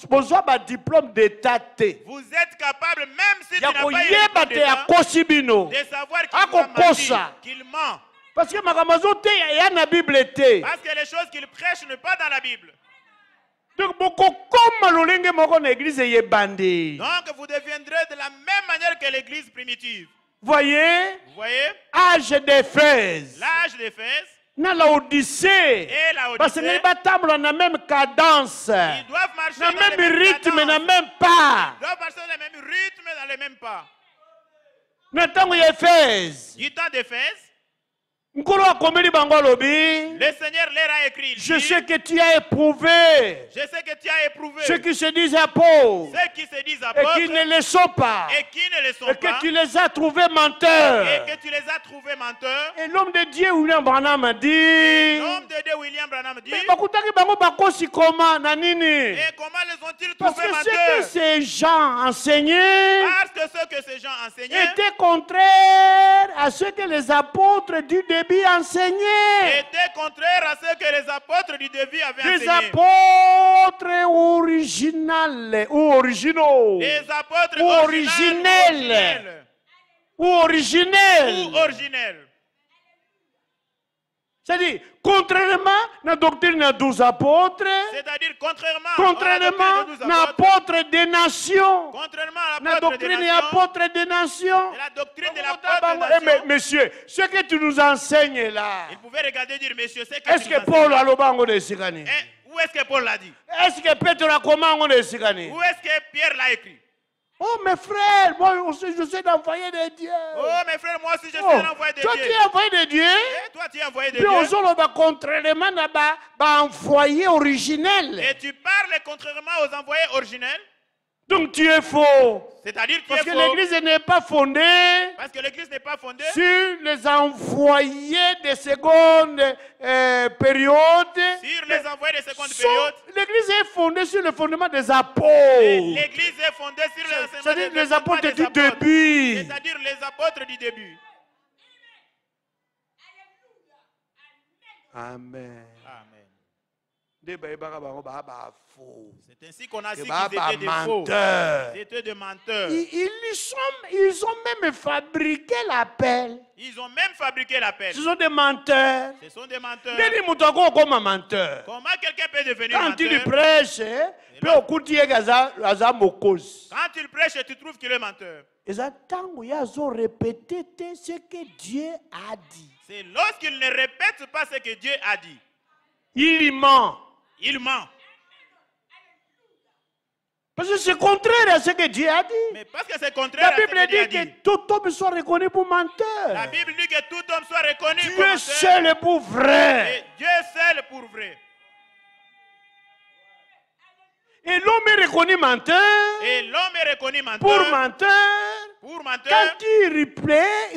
besoin de diplôme d'état. Vous êtes capable, même si tu n'as pas de diplôme de savoir qu'il a qu'il ment. Parce que ma est a la Bible. Parce que les choses qu'il prêche ne sont pas dans la Bible. Donc beaucoup comme Donc vous deviendrez de la même manière que l'église primitive. Voyez. Voyez. Âge fesses. L'âge des fesses. Dans l'Odyssée Parce que les batailles ont la même cadence. Ils doivent marcher dans le même rythme, dans le même pas. Ils doivent marcher dans le même rythme, dans le même pas. Maintenant, il y a Du temps d'Éphèse. Le Seigneur leur a écrit. Je sais que tu as éprouvé. Je sais que tu as éprouvé. Ceux qui se disent apôtres. Ceux qui se disent apôtres. Et qui ne le sont pas. Et qui ne le sont pas. Et que tu les as trouvés menteurs. Et que tu les as trouvés menteurs. Et l'homme de Dieu William Branham a dit. L'homme de Dieu William Branham a dit. Mais bakutaki bango bakosi koma na nini? Et comment les ont-ils trouvés Parce que menteurs? Parce que ces gens enseignaient. Parce que ce que ces gens enseignaient. Était contraire à ce que les apôtres du début enseigné. Était contraire à ce que les apôtres du début avaient les Apôtres originales, ou originaux, les apôtres Ou originels. Ou originels. C'est-à-dire, contrairement à la doctrine des douze apôtres, c'est-à-dire contrairement, contrairement à l'apôtre des nations, contrairement à la doctrine des apôtres des nations, la doctrine de l'apôtre des eh, nations. Monsieur, ce que tu nous enseignes là, il pouvait regarder dire, monsieur, est-ce que Paul a le bango de sigani? Où est-ce que Paul l'a dit? Est-ce que Pierre l'a comment on est Où est-ce que Pierre l'a écrit? Oh mes frères, moi aussi je suis l'envoyé de Dieu. Oh mes frères, moi aussi je suis oh, l'envoyé de toi Dieu. Eh, toi tu es envoyé de Dieu. Et toi tu es envoyé de Puis Dieu. Puis bah, contrairement à bah, bah, envoyé originel. Et tu parles contrairement aux envoyés originels. Donc tu es faux. C'est-à-dire Parce que l'Église n'est pas fondée. Parce que l'Église n'est pas fondée. Sur les envoyés des secondes euh, périodes. Sur les envoyés des secondes périodes. L'Église est fondée sur le fondement des apôtres. L'Église est fondée sur les apôtres. C'est-à-dire les, apôtres du début. C'est-à-dire les apôtres du début. Amen. Amen. C'est ainsi qu'on a dit qu'ils étaient des faux. Ils étaient des menteurs. Ils, ils, sont, ils ont même fabriqué l'appel. Ils ont même fabriqué l'appel. Ce sont des menteurs. Ce sont des menteurs. comme comment menteur. Comment quelqu'un peut devenir Quand menteur? il prêche, eh, quand il prêche, tu trouves qu'il est menteur. ce que Dieu a dit. C'est lorsqu'il ne répète pas ce que Dieu a dit. Il ment. Il ment. Parce que c'est contraire à ce que Dieu a dit. Mais parce que c'est contraire La Bible dit, que tout homme soit reconnu pour menteur. La Bible dit que tout homme soit reconnu Dieu pour menteur. Dieu seul pour vrai. Et Dieu seul pour vrai. Et l'homme est reconnu menteur. Et l'homme est reconnu menteur. Pour menteur. Pour menteur. Quand il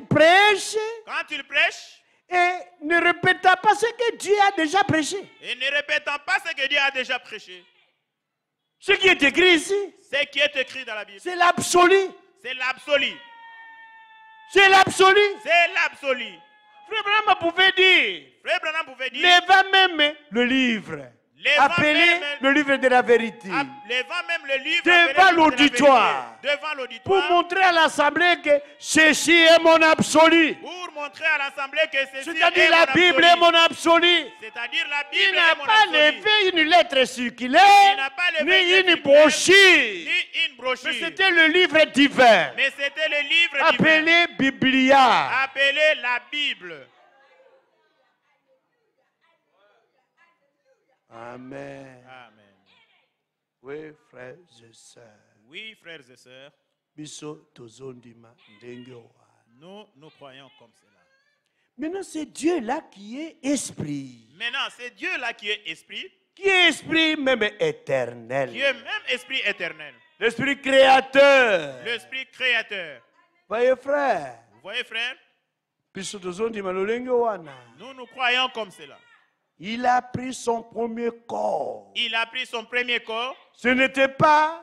prêche. Quand il prêche. Et ne répétant pas ce que Dieu a déjà prêché. Et ne répétant pas ce que Dieu a déjà prêché. Ce qui est écrit ici. Ce qui est écrit dans la Bible. C'est l'absolu. C'est l'absolu. C'est l'absolu. C'est l'absolu. Frère Branham pouvait dire. Frère Branham pouvait dire. va même le livre. Appelez le livre de la vérité devant l'auditoire pour montrer à l'Assemblée que ceci est mon absolu. C'est-à-dire la Bible est mon absolu. Il n'a pas levé une lettre circulaire, ni une brochure. Mais c'était le livre divin. Appelé Biblia. Appelé la Bible. Amen. Oui, frères et sœurs. Oui, frères et sœurs. Nous, nous croyons comme cela. Maintenant, c'est Dieu-là qui est esprit. Maintenant, c'est Dieu-là qui est esprit. Qui est esprit même éternel. Dieu même esprit éternel. L'esprit créateur. L'esprit créateur. Voyez, frère. Vous voyez, frère. Nous, nous croyons comme cela. Il a pris son premier corps. Il a pris son premier corps. Ce n'était pas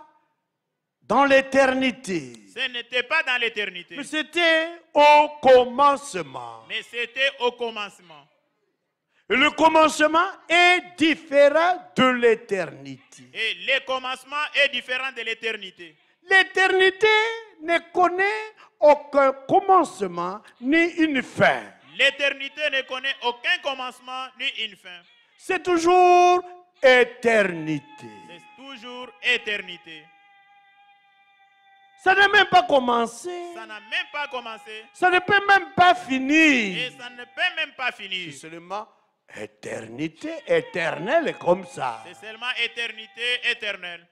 dans l'éternité. Ce n'était pas dans l'éternité. Mais c'était au commencement. Mais c'était au commencement. le commencement est différent de l'éternité. Et le commencement est différent de l'éternité. L'éternité ne connaît aucun commencement ni une fin. L'éternité ne connaît aucun commencement ni une fin. C'est toujours éternité. C'est toujours éternité. Ça n'a même pas commencé. Ça n'a même pas commencé. Ça ne peut même pas finir. ça ne peut même pas finir. C'est seulement éternité éternelle comme ça. C'est seulement éternité éternelle.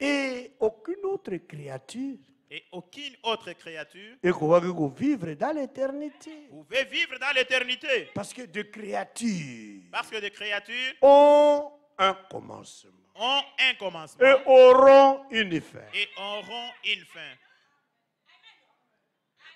Et aucune autre créature et aucune autre créature et vous vivre dans l'éternité. Vous pouvez vivre dans l'éternité. Parce que des créatures. Parce que des créatures ont un commencement. Ont un commencement. Et auront une fin. Et auront une fin.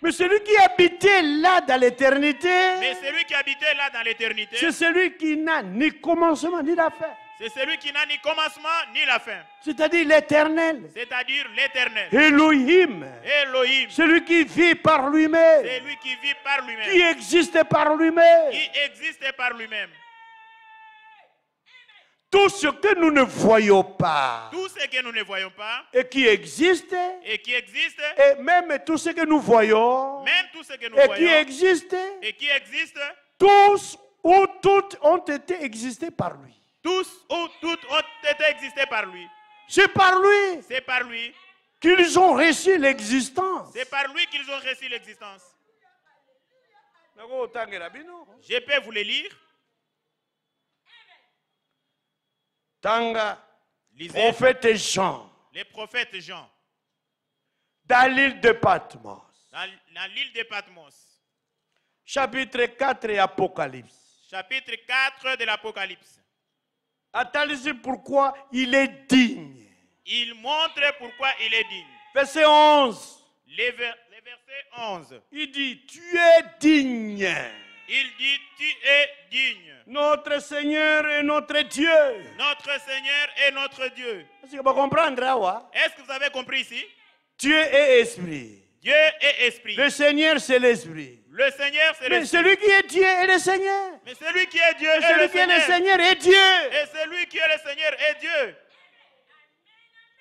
Mais celui qui habitait là dans l'éternité. Mais celui qui habitait là dans l'éternité. C'est celui qui n'a ni commencement ni fin. C'est celui qui n'a ni commencement ni la fin. C'est-à-dire l'éternel. C'est-à-dire l'éternel. Elohim. Elohim. Celui qui vit par lui-même. Celui qui vit par lui-même. Qui existe par lui-même. Qui existe par lui-même. Tout ce que nous ne voyons pas. Tout ce que nous ne voyons pas. Et qui existe. Et qui existe. Et même tout ce que nous voyons. Même tout ce que nous voyons. Et qui existe. Et qui existe. Tous ou toutes ont été existés par lui. Tous ou toutes ont été existés par lui. C'est par lui. C'est par lui. Qu'ils ont reçu l'existence. C'est par lui qu'ils ont reçu l'existence. Je peux vous les lire. Tanga, prophète Jean. Les prophètes Jean. Dans l'île de Patmos. Dans, dans l'île de Patmos. Chapitre 4 et Apocalypse. Chapitre 4 de l'Apocalypse. Attendez pourquoi il est digne. Il montre pourquoi il est digne. Verset 11. Le, 11. Il dit, tu es digne. Il dit, tu es digne. Notre Seigneur est notre Dieu. Notre Seigneur est notre Dieu. Est-ce que vous hein? Est-ce que vous avez compris ici? Dieu est esprit. Dieu est esprit. Le Seigneur, c'est l'esprit. Le Seigneur, c'est Mais celui qui est Dieu est le Seigneur. Mais celui qui est Dieu est celui qui est Dieu. Et celui qui est le Seigneur est Dieu.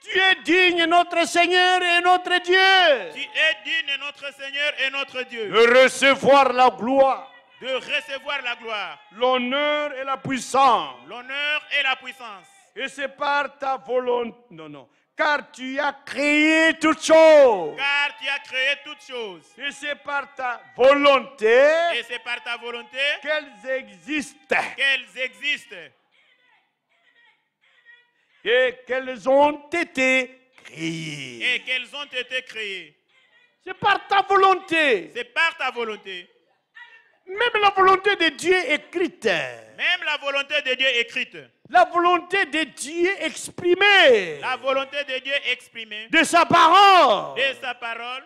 Tu es digne, notre Seigneur et notre Dieu. Tu es digne, notre Seigneur et notre Dieu. De recevoir la gloire. De recevoir la gloire. L'honneur et la puissance. L'honneur et la puissance. Et c'est par ta volonté. Non, non. Car tu as créé toutes choses. Car tu as créé toutes choses. Et c'est par ta volonté. Et c'est par ta volonté qu'elles existent. Qu'elles existent. Et qu'elles ont été créées. Et qu'elles ont été créées. C'est par ta volonté. C'est par ta volonté. Même la volonté de Dieu écrite. Même la volonté de Dieu écrite. La volonté de Dieu exprimée. La volonté de Dieu exprimée. De sa parole. De sa parole.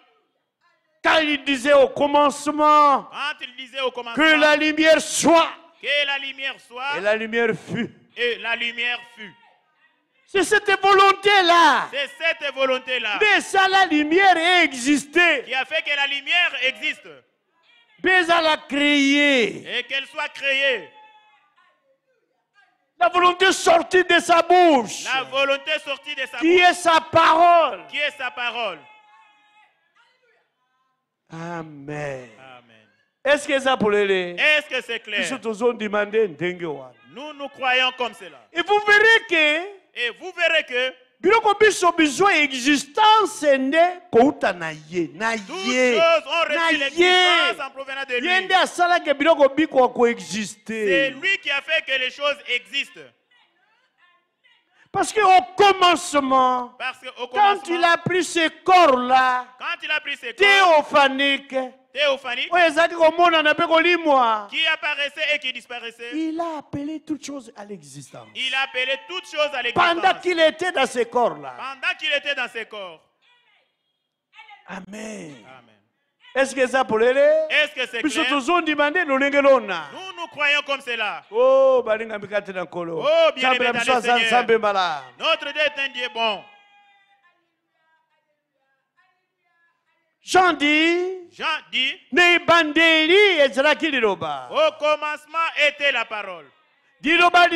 Car il disait au commencement. Quand il disait au commencement. Que la lumière soit. Que la lumière soit. Et la lumière fut. Et la lumière fut. C'est cette volonté-là. C'est cette volonté-là. de ça, la lumière est existée. Qui a fait que la lumière existe. Mais elle a créé. Et qu'elle soit créée. La volonté sortie de sa bouche. La volonté sortie de sa qui Est sa parole. Qui est sa parole. Amen. Amen. Est-ce que ça pour les Est-ce que c'est clair? Nous nous croyons comme cela. Et vous verrez que. Et vous verrez que biloko biso bizwa existence nde kouta na ye na ye na ye ye nde qui biloko bikoka koexiste Parce choses commencement, Parce que au commencement, quand commencement, il a pris ce corps-là, théophanique, théophanique qui apparaissait et qui disparaissait. Il a appelé toutes choses à l'existence. Il a appelé toutes choses à l'existence. Pendant qu'il était dans ce corps-là. Pendant qu'il était dans ce corps. Amen. Amen. Est-ce que ça pour les Est-ce que c'est clair? Nous nous nous croyons comme cela. Oh, oh bien aimé dans le Seigneur. Notre Dieu est un Dieu bon. Jean dit, Jean dit Au commencement était la parole. La parole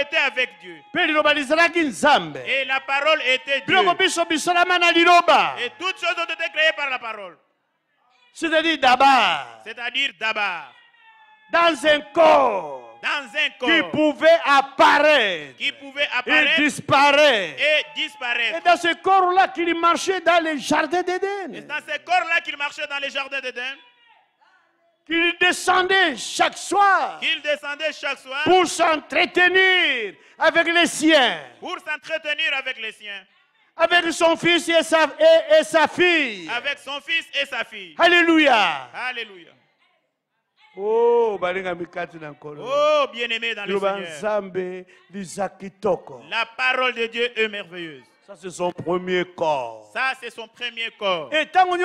était avec Dieu. Et la parole était Dieu. Et toutes choses ont été créées par la parole. C'est-à-dire d'abord. C'est-à-dire d'abord. Dans un corps dans un corps qui pouvait apparaître, qui pouvait apparaître et disparaître. Et, disparaître. et dans ce corps-là qu'il marchait dans les jardins d'Éden. Et dans ce corps-là qu'il marchait dans les jardins d'Eden. Qu'il descendait chaque soir. Qu'il descendait chaque soir. Pour s'entretenir avec les siens. Pour s'entretenir avec les siens avec son fils et sa, et, et sa, fille. Avec son fils et sa fille. Alléluia. Alléluia. Oh, oh bien-aimé dans le Seigneur. La parole de Dieu est merveilleuse. Ça, c'est son premier corps. Ça, c'est son premier corps. Et tant que nous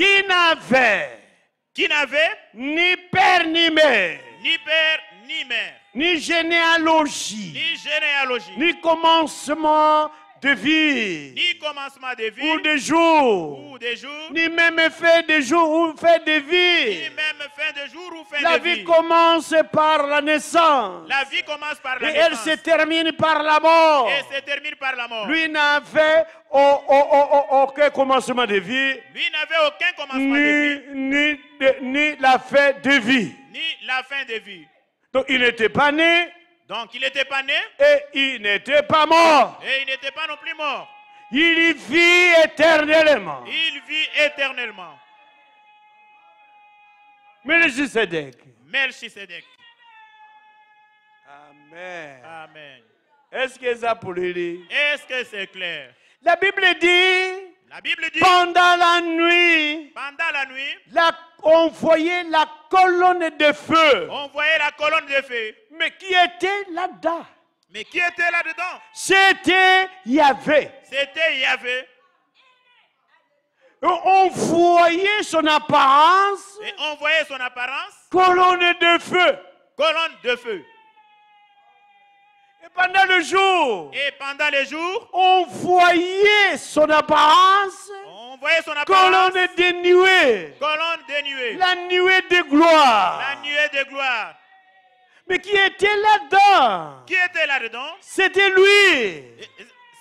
qui n'avait qui n'avait ni père ni mère, ni généalogie, ni commencement de vie, ni commencement de vie, ou de jour, ou ni même fin de jour ou fin de vie. Ni même fin de jour ou fin la de vie. vie commence par la naissance. La vie commence par la et naissance. elle se termine par la mort. Et se termine par la mort. Lui n'avait aucun commencement de vie. Lui n'avait aucun commencement ni, de vie. Ni, de, ni la fin de vie. Ni la fin de vie. Donc il n'était pas né. Donc il n'était pas né. Et il n'était pas mort. Et il n'était pas non plus mort. Il vit éternellement. Il vit éternellement. Merci Melchisedec. Amen. Amen. Est-ce que ça pour lui? Est-ce que c'est clair? La Bible dit la Bible dit pendant la nuit, pendant la nuit, la, on voyait la colonne de feu. On voyait la colonne de feu. Mais qui était là-dedans Mais qui était là-dedans C'était Yahvé. C'était Yahvé. On voyait son apparence. Et on voyait son apparence. Colonne de feu. Colonne de feu. Et pendant le jour, et pendant les jours, on voyait son apparence, on voyait son apparence, colonne dénuée, colonne dénuée, la nuée de gloire, la nuée de gloire. Mais qui était là-dedans Qui était là-dedans C'était lui.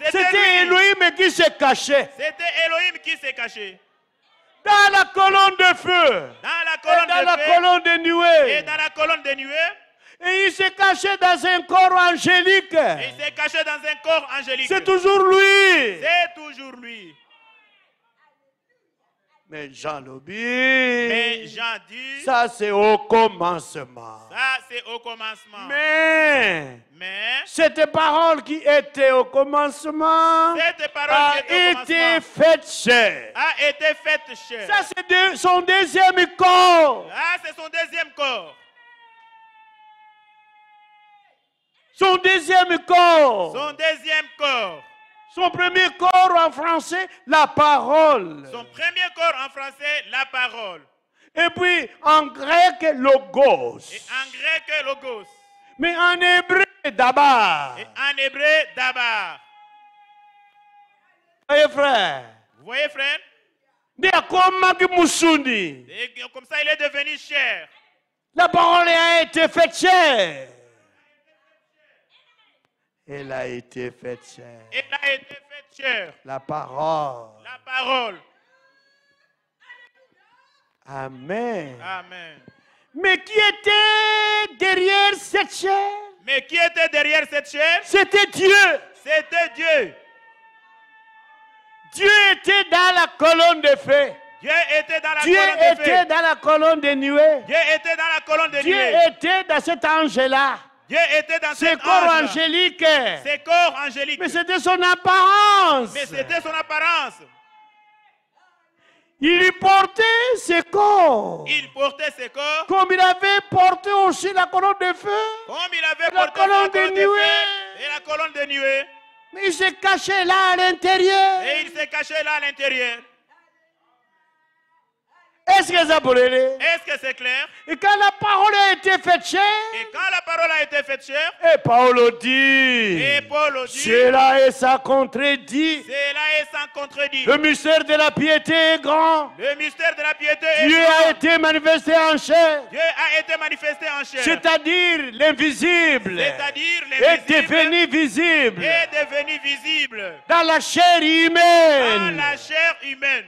C'était Elohim qui se cachait. C'était Elohim qui s'est caché. Dans la colonne de feu. Dans la colonne feu, dans la colonne de nuée. Et dans la colonne de nuée. Et il s'est caché dans un corps angélique. Il s'est caché dans un corps angélique. C'est toujours lui. C'est toujours lui. Mais Jean mais Jean dit, ça c'est au commencement. Ça c'est au commencement. Mais, cette parole qui était au commencement, a été faite A été Ça c'est son deuxième corps. Ah, c'est son deuxième corps. Son deuxième corps. Son deuxième corps. Son premier corps en français, la parole. Son premier corps en français, la parole. Et puis en grec, logos. Et en grec, logos. Mais en hébreu, d'abord. Et en hébreu, d'abord. Vous voyez, frère. Vous voyez, frère? comme ça, il est devenu cher. La parole a été faite chère. Elle a été faite chère. Elle a été faite chère. La parole. La parole. Amen. Amen. Mais qui était derrière cette chair Mais qui était derrière cette chair C'était Dieu. C'était Dieu. Dieu était dans la colonne de feu. Dieu était dans la colonne de feu. Dieu était dans la colonne de nuée. Dieu était dans la colonne de nuée. Dieu était dans cet ange-là. Dieu était dans ce corps angélique. corps angélique. Mais c'était son apparence. Mais c'était son apparence. Il portait ses corps. Il portait ses corps. Comme il avait porté aussi la colonne de feu. Comme il avait la porté colonne la colonne de, nuée. et la colonne de nuée. Mais il s'est caché là à l'intérieur. Et il s'est caché là à l'intérieur. Est-ce que ça Est-ce que c'est clair? Et quand la parole a été faite chère, et quand la parole a été faite chère, et Paolo dit, et Paolo dit, cela est sans contredit, cela est sans contredit. Le mystère de la piété est grand. Le mystère de la piété est Dieu grand. a été manifesté en chair. Dieu a été manifesté en chair. C'est-à-dire l'invisible. C'est-à-dire l'invisible. Est devenu visible. Est devenu visible. Dans la chair humaine. Dans la chair humaine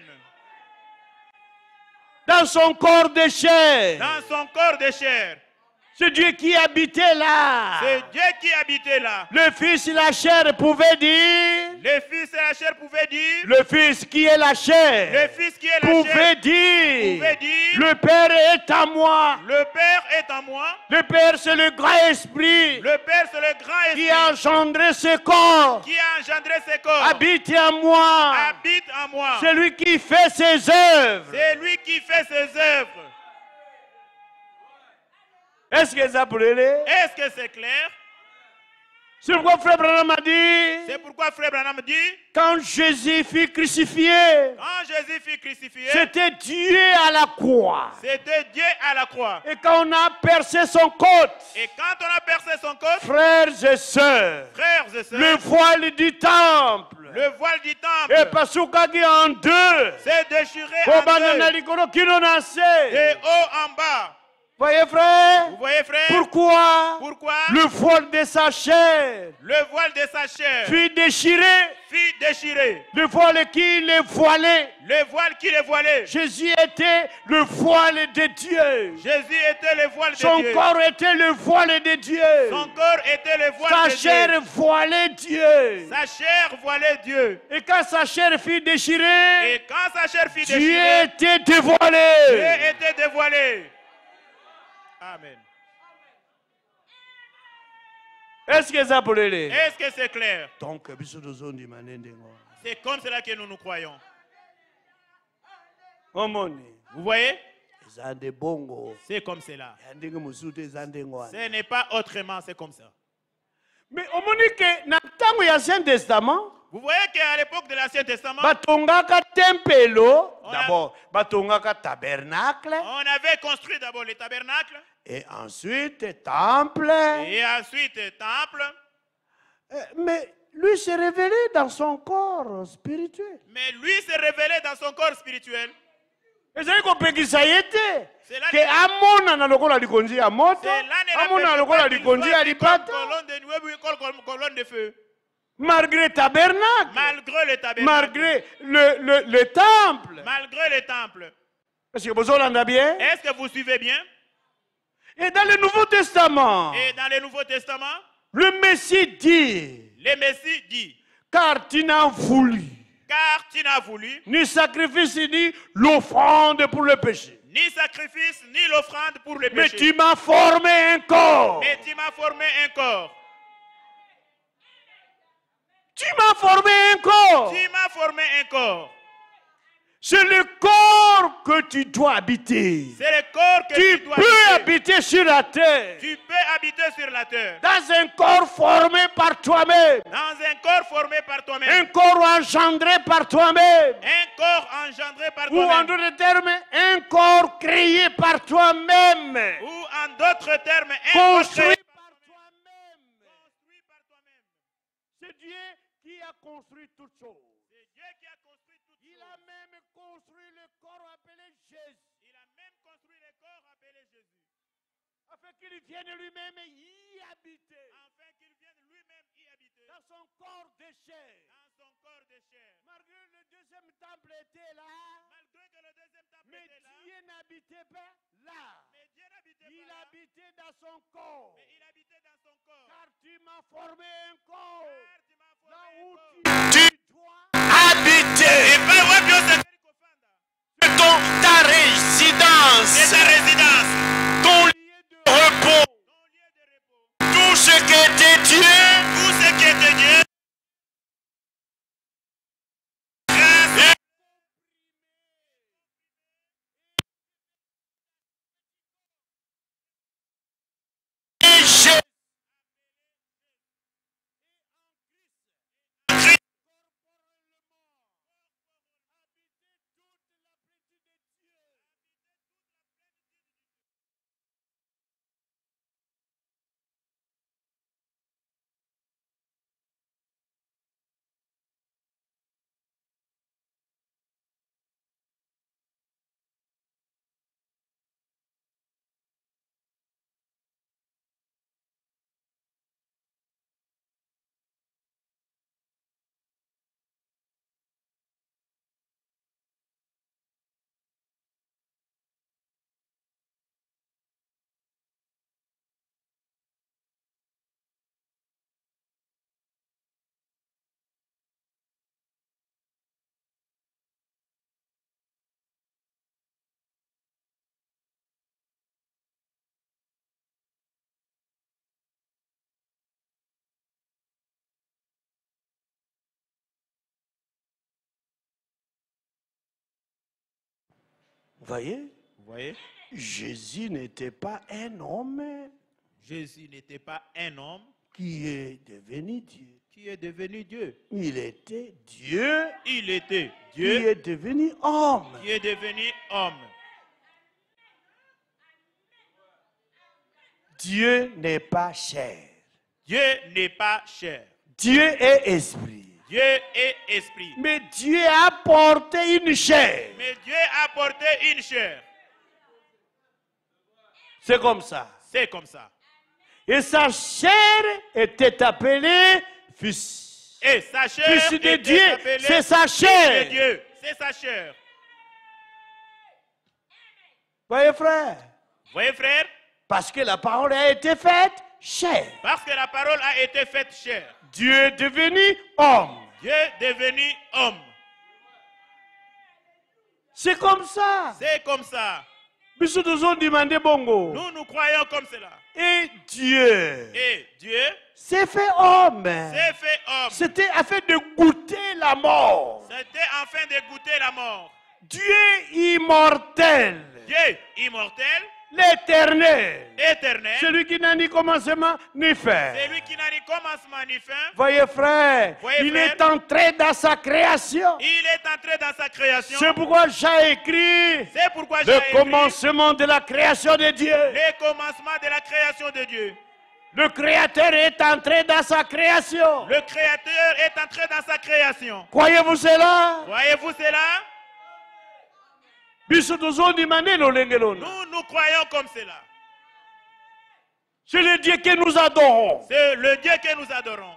dans son corps de chair. Dans son corps de chair. C'est Dieu qui habitait là. C'est Dieu qui habitait là. Le Fils et la chair pouvait dire. Le Fils et la chair pouvait dire. Le Fils qui est la chair. Le Fils qui est la pouvait chair. Dire, pouvait dire. Le Père est à moi. Le Père est à moi. Le Père c'est le grand esprit. Le Père c'est le grand esprit. Qui a engendré ce corps. Qui a engendré ce corps. Habite en moi. Habite à moi. C'est lui qui fait ses œuvres. C'est lui qui fait ses œuvres. Est-ce que ça brûle? Est-ce que c'est clair? C'est pourquoi Frère Branham a dit. C'est pourquoi Frère Branham dit. Quand Jésus fut crucifié. Quand Jésus fut crucifié. C'était Dieu à la croix. C'était Dieu à la croix. Et quand on a percé son côte. Et quand on a percé son côte. Frères et sœurs. Frères et sœurs. Le voile du temple. Le voile du temple. Et pasukagi en deux. C'est déchiré en deux. De haut en bas. Voyez frère, Vous voyez frère Pourquoi, Pourquoi le voile de sa chair Le voile de sa chair fut déchiré. Fut déchiré. Le voile qui le voilait. Le voile qui le voilait. Jésus était le voile de Dieu. Jésus était le voile de Son Dieu. Son corps était le voile de Dieu. Son corps était le voile sa de Dieu. Sa chair voilait Dieu. Sa chair voilait Dieu. Et quand sa chair fut déchirée, et quand sa chair fut déchirée, Dieu était dévoilé. Dieu était dévoilé. Amen. Est-ce que ça Est-ce que c'est clair? C'est comme cela que nous nous croyons. Vous voyez? C'est comme cela. Ce n'est pas autrement, c'est comme ça. Mais au Testament, vous voyez qu'à l'époque de l'Ancien Testament, on avait construit d'abord les tabernacles. Et ensuite, temple. Et ensuite, temple. Euh, mais lui s'est révélé dans son corps spirituel. Mais lui s'est révélé dans son corps spirituel. ezali kopekisa ye te ke amonana lokola likonzi ya moto amonana lokola likonzi ya lipata malgré tabernacle malgré le tabernacle malgré le, le, le temple malgré le temple est-ce que vous bien est-ce que vous suivez bien et dans le Nouveau Testament, et dans le Nouveau Testament, le Messie dit, le Messie dit, car tu n'as voulu, car tu n'as voulu, ni sacrifice ni l'offrande pour le péché. Ni sacrifice, ni l'offrande pour le péché. Mais tu m'as formé un corps. Mais tu m'as formé un corps. Tu m'as formé un corps. Tu m'as formé un corps. C'est le corps que tu dois habiter. C'est le corps que tu, tu dois peux habiter. sur la terre. Tu peux habiter sur la terre. Dans un corps formé par toi-même. Dans un corps formé par toi-même. Un corps engendré par toi-même. Un corps engendré par toi-même. Ou en d'autres termes, un corps créé par toi-même. Ou en d'autres termes, un construit corps par toi-même. Toi C'est Dieu qui a construit toutes choses. qu'il vienne lui-même y habiter. Afin qu'il vienne lui-même y habiter. Dans son corps de chair. Dans son corps de chair. Malgré le deuxième temple était là. Malgré que le deuxième temple mais était là. Dieu n'habitait pas là. Mais Dieu n'habitait pas il habitait dans son corps. Mais il habitait dans son corps. Car tu m'as formé un corps. Car tu m'as formé là un où corps. tu, tu dois habiter. Et ben, c'est ta résidence. Et ta résidence. able voyez Vous voyez Jésus n'était pas un homme. Jésus n'était pas un homme. Qui est devenu Dieu. Qui est devenu Dieu. Il était Dieu. Il était Dieu. Qui est devenu homme. Qui est devenu homme. Dieu n'est pas cher. Dieu n'est pas cher. Dieu est esprit. Dieu est esprit. Mais Dieu a porté une chair. Mais Dieu a porté une chair. C'est comme ça. C'est comme ça. Et sa chair était appelée fils. Et sa chair fils de Dieu. C'est sa chair. C'est sa chair. Voyez frère. Voyez frère. Parce que la parole a été faite chair. Parce que la parole a été faite chair. Dieu est devenu homme. Dieu est devenu homme. C'est comme ça. C'est comme ça. Nous nous croyons comme cela. Et Dieu. Et Dieu. C'est fait homme. C'est fait homme. C'était afin de goûter la mort. C'était afin de goûter la mort. Dieu immortel. Dieu immortel L'éternel. Éternel. Celui qui n'a ni commencement ni fin. Celui qui n'a ni commencement ni fin. Voyez frère, il est entré dans sa création. Il est entré dans sa création. C'est pourquoi j'ai écrit. C'est pourquoi j'ai Le commencement de la création de Dieu. Le commencement de la création de Dieu. Le Créateur est entré dans sa création. Le Créateur est entré dans sa création. Croyez-vous cela? Croyez-vous cela? Nous, nous croyons comme cela. C'est le Dieu que nous adorons. C'est le Dieu que nous adorons.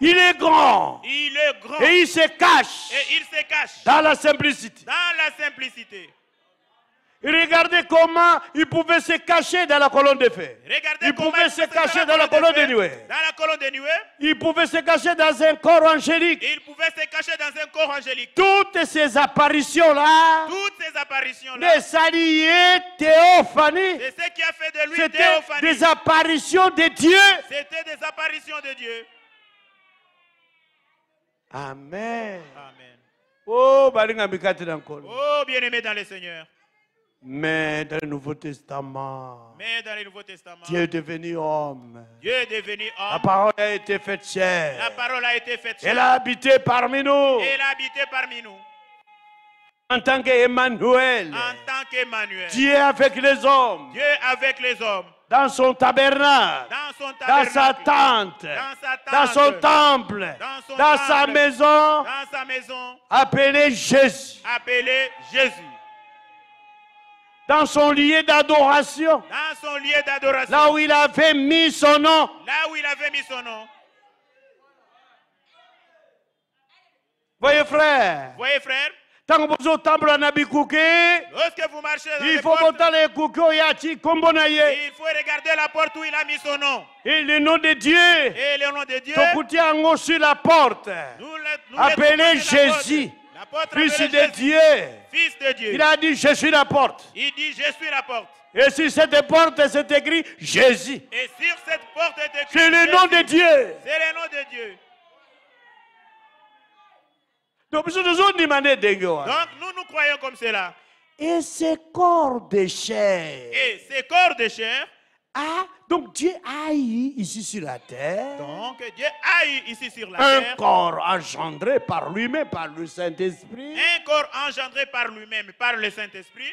Il est grand. Il est grand. Et il se cache. Et il se cache. Dans la simplicité. Dans la simplicité. Regardez comment il pouvait se cacher dans la colonne de fer. Regardez il pouvait se cacher dans la, colonne de, nuée. Dans la colonne de nuée. Il pouvait se cacher dans un corps angélique. Il pouvait se cacher dans un corps angélique. Toutes ces apparitions là. Toutes ces apparitions là. Des alliés théophanies. C'est ce qui a fait de lui théophanie. Des apparitions de Dieu. C'était des apparitions de Dieu. Amen. Amen. Oh, oh bien-aimé dans le Seigneur. Mais dans le Nouveau Testament, Mais dans le Nouveau Testament Dieu est devenu homme. Dieu est devenu homme. La parole a été faite chair. La parole a été faite chair. Elle a habité parmi nous. Elle a habité parmi nous. En tant qu'Emmanuel. En tant qu'Emmanuel. Dieu avec les hommes. Dieu avec les hommes. Dans son tabernacle, dans, son tabernacle, dans sa tente, dans, sa tente, dans son temple, dans, son dans temple, sa maison, dans sa maison, appelé Jésus, appelé Jésus dans son lieu d'adoration. dans son lieu d'adoration, Là où il avait mis son nom. Là où il avait mis son nom. Voyez frère. Voyez frère. Lorsque vous marchez dans il faut portes, il faut regarder la porte où il a mis son nom. Et le nom de Dieu. Et le nom de Dieu. sur la porte. appelez Jésus. Fils de, Dieu. Fils de Dieu. Il a dit, je suis la porte. Il dit, je suis la porte. Et si cette porte, c'est écrit Jésus. Et sur cette porte, est écrit C'est le nom de Dieu. C'est le nom de Dieu. Donc hein. nous, nous croyons comme cela. Et ce corps de chair. Et ce corps de chair. Ah, donc Dieu a ici sur la terre. Donc Dieu ici sur la un terre. Un corps engendré par lui-même, par le Saint-Esprit. Un corps engendré par lui-même, par le Saint-Esprit.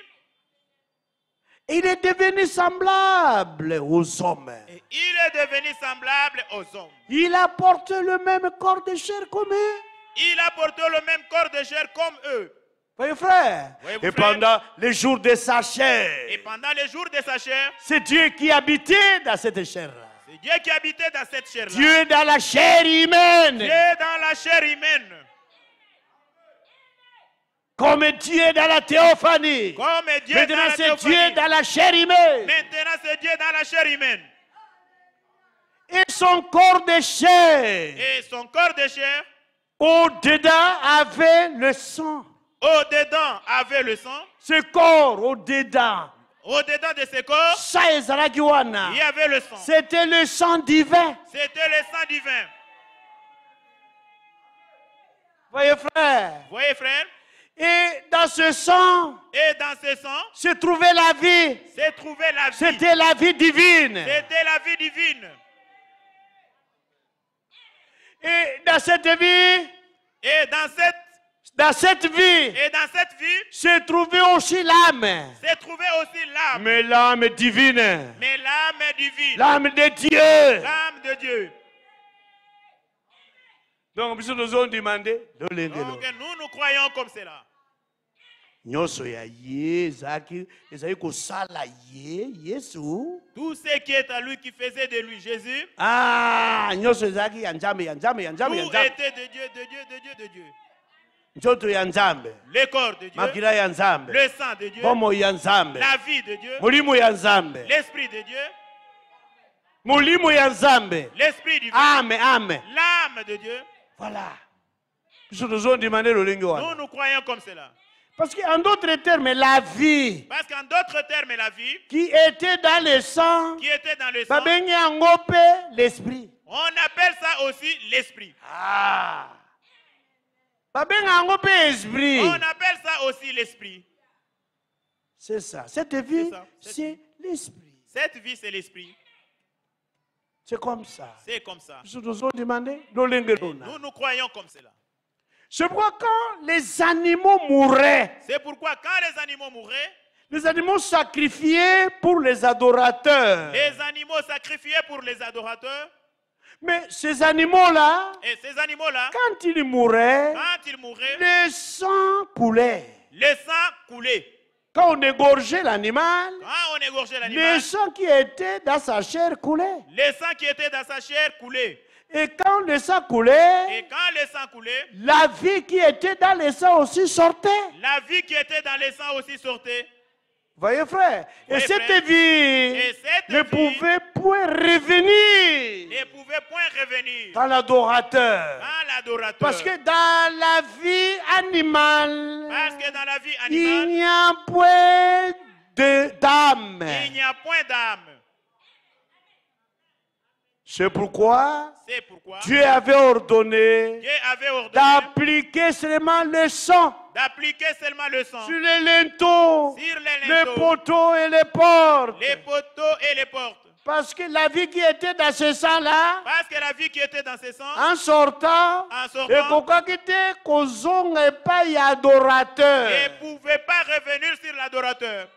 Il est devenu semblable aux hommes. Et il est devenu semblable aux hommes. Il a porté le même corps de chair comme eux. Il porté le même corps de chair comme eux. Oui, frère. et pendant les jours de sa chair. Et pendant les jours de sa chair. C'est Dieu qui habitait dans cette chair-là. C'est Dieu qui habitait dans cette chair-là. Dieu dans la chair humaine. Dieu dans la chair humaine. Comme Dieu dans la théophanie. Comme Dieu Maintenant, dans la théophanie. c'est Dieu dans la chair humaine. Maintenant, c'est Dieu dans la chair humaine. Et son corps de chair. Et son corps de chair. Au-dedans avait le sang au-dedans avait le sang. Ce corps au-dedans. Au-dedans de ce corps. Ça Il y avait le sang. C'était le sang divin. C'était le sang divin. Voyez frère. Voyez frère. Et dans ce sang, et dans ce sang, se trouvait la vie. Se trouvait la vie. C'était la vie divine. C'était la vie divine. Et dans cette vie, et dans cette dans cette vie, et dans cette vie, trouvé aussi l'âme. aussi l'âme. Mais l'âme divine. Mais l'âme divine. L'âme de Dieu. de Dieu. Donc, nous nous avons demandé. nous, nous croyons comme cela. tout ce qui est à lui qui faisait de lui jésus ah était de dieu de dieu de dieu de dieu nzoto ya nzambe makila ya nzambe bomoi ya nzambe mulimu ya nzambe mulimu ya nzambe ame ame voilà biso tozondima nde comme cela. Parce qu'en d'autres termes, la vie. Parce qu'en d'autres termes, la vie. Qui était dans le sang. Qui était dans le sang. l'esprit. On appelle ça aussi l'esprit. Ah. Oh, on appelle ça aussi l'esprit. C'est ça. Cette vie, c'est l'esprit. Cette vie, c'est l'esprit. C'est comme ça. C'est comme ça. Nous nous, nous croyons comme cela. C'est pourquoi quand les animaux mouraient. C'est pourquoi quand les animaux mouraient. Les animaux sacrifiés pour les adorateurs. Les animaux sacrifiés pour les adorateurs. Mais ces animaux-là, animaux quand ils mouraient, quand mouraient le sang coulait. Le sang coulait. Quand on égorgeait l'animal, le sang qui était dans sa chair coulait. Le sang qui était dans sa chair coulait. Et quand le sang coulait, et quand le sang coulait, la vie qui était dans le sang aussi sortait. La vie qui était dans le sang aussi sortait. Voyez frère, et cette vie ne pouvait point revenir. Dans l'adorateur. Parce que dans la vie animale. Parce que dans la Il n'y a point d'âme. Il n'y a point d'âme. C'est pourquoi, Dieu, avait ordonné d'appliquer seulement le sang sur les linteaux, les, poteaux et les portes. Parce que la vie qui était dans ce sang-là, en sortant, et pourquoi pas adorateur, ne pouvait pas revenir sur l'adorateur.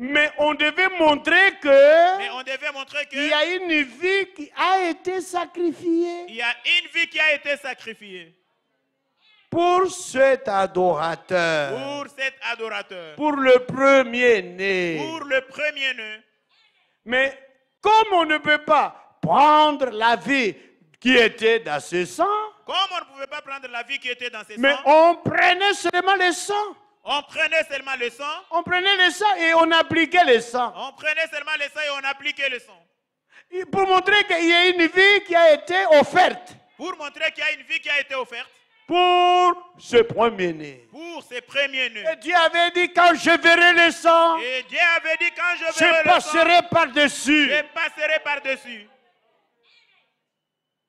Mais on devait montrer que. Mais on devait montrer que. Il y a une vie qui a été sacrifiée. Il y a une vie qui a été sacrifiée. Pour cet adorateur. Pour cet adorateur. Pour le premier-né. Pour le premier-né. Mais comme on ne peut pas prendre la vie qui était dans ce sang. Comme on ne pouvait pas prendre la vie qui était dans ce sang. Mais on prenait seulement le sang. On prenait seulement le sang. On prenait le sang et on appliquait le sang. On prenait seulement le sang et on appliquait le sang. pour montrer qu'il y a une vie qui a été offerte. Pour montrer qu'il y a une vie qui a été offerte. Pour ce premier né. Pour ce premier né. Et Dieu avait dit quand je verrai le sang. Et Dieu avait dit quand je verrai le sang. Je passerai par-dessus. Je passerai par-dessus.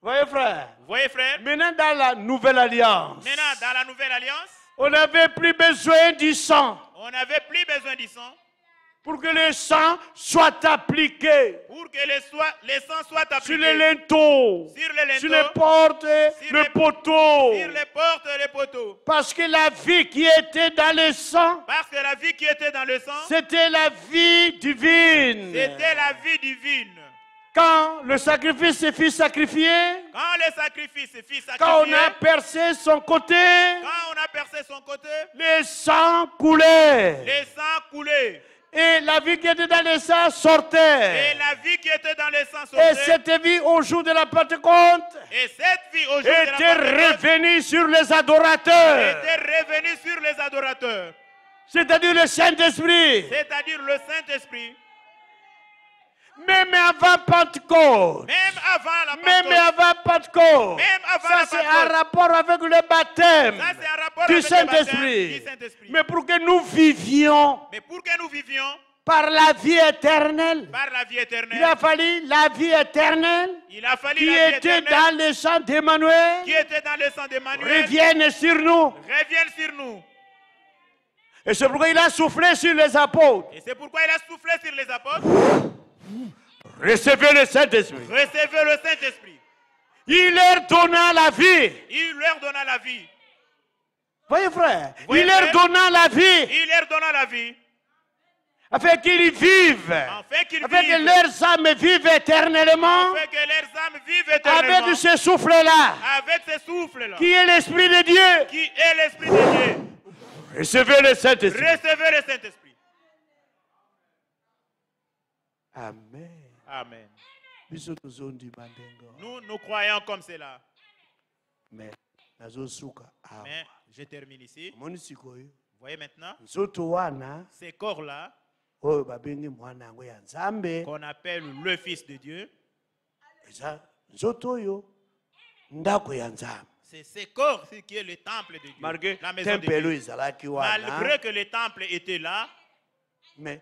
Voyez frère. Voyez frère. Maintenant dans la nouvelle alliance. Maintenant dans la nouvelle alliance. On n'avait plus besoin du sang. On n'avait plus besoin du sang. Pour que le sang soit appliqué. Pour que le, soit, le sang soit appliqué. Sur les linteaux. Sur les, linteaux, sur les portes, le les, poteau. Sur les portes, les poteaux. Parce que la vie qui était dans le sang. Parce que la vie qui était dans le sang. C'était la vie divine. C'était la vie divine. Quand le sacrifice se sacrifié, quand le sacrifice fut sacrifié, quand on a percé son côté, quand on a percé son côté, le sang coulait, le sang coulait. Et la vie qui était dans le sang sortait. Et la vie qui était dans le sang sortait. Et cette vie au jour de la Pentecôte. Et cette vie au jour de la Pentecôte. revenue sur les adorateurs. Était revenue sur les adorateurs. C'est-à-dire le Saint-Esprit. C'est-à-dire le Saint-Esprit même avant Pentecôte. Même avant la Pentecôte. Même avant Pentecôte. Même avant ça, c'est un rapport avec le baptême ça, du Saint-Esprit. Saint Mais pour que nous vivions. Mais pour que nous vivions. Par la vie éternelle. Par la vie éternelle. Il a fallu la vie éternelle. Il a fallu qui la vie était dans le sang d'Emmanuel. Qui était dans le sang d'Emmanuel. Revienne sur nous. Revienne sur nous. Et c'est pourquoi il a soufflé sur les apôtres. Et c'est pourquoi il a soufflé sur les apôtres. Recevez le Saint-Esprit. Recevez le Saint-Esprit. Il leur donna la vie. Il leur donna la vie. Voyez frère, il leur donna la vie. Il leur donna la vie. Afin qu'ils vivent. Afin, vivent. afin que leurs âmes vivent éternellement. Afin que leurs âmes vivent éternellement. Avec ce souffle-là. Avec ce souffle-là. Qui est l'Esprit de Dieu. Qui est l'Esprit de Dieu. Recevez le Saint-Esprit. Recevez le Saint-Esprit. Amen. Amen. Nous, nous croyons comme cela. Mais, ah. je termine ici. Vous voyez maintenant, ces corps-là, qu'on appelle le Fils de Dieu, c'est ces corps qui est le temple de Dieu, Malgré, la maison de Dieu. Malgré que le temple était là, mais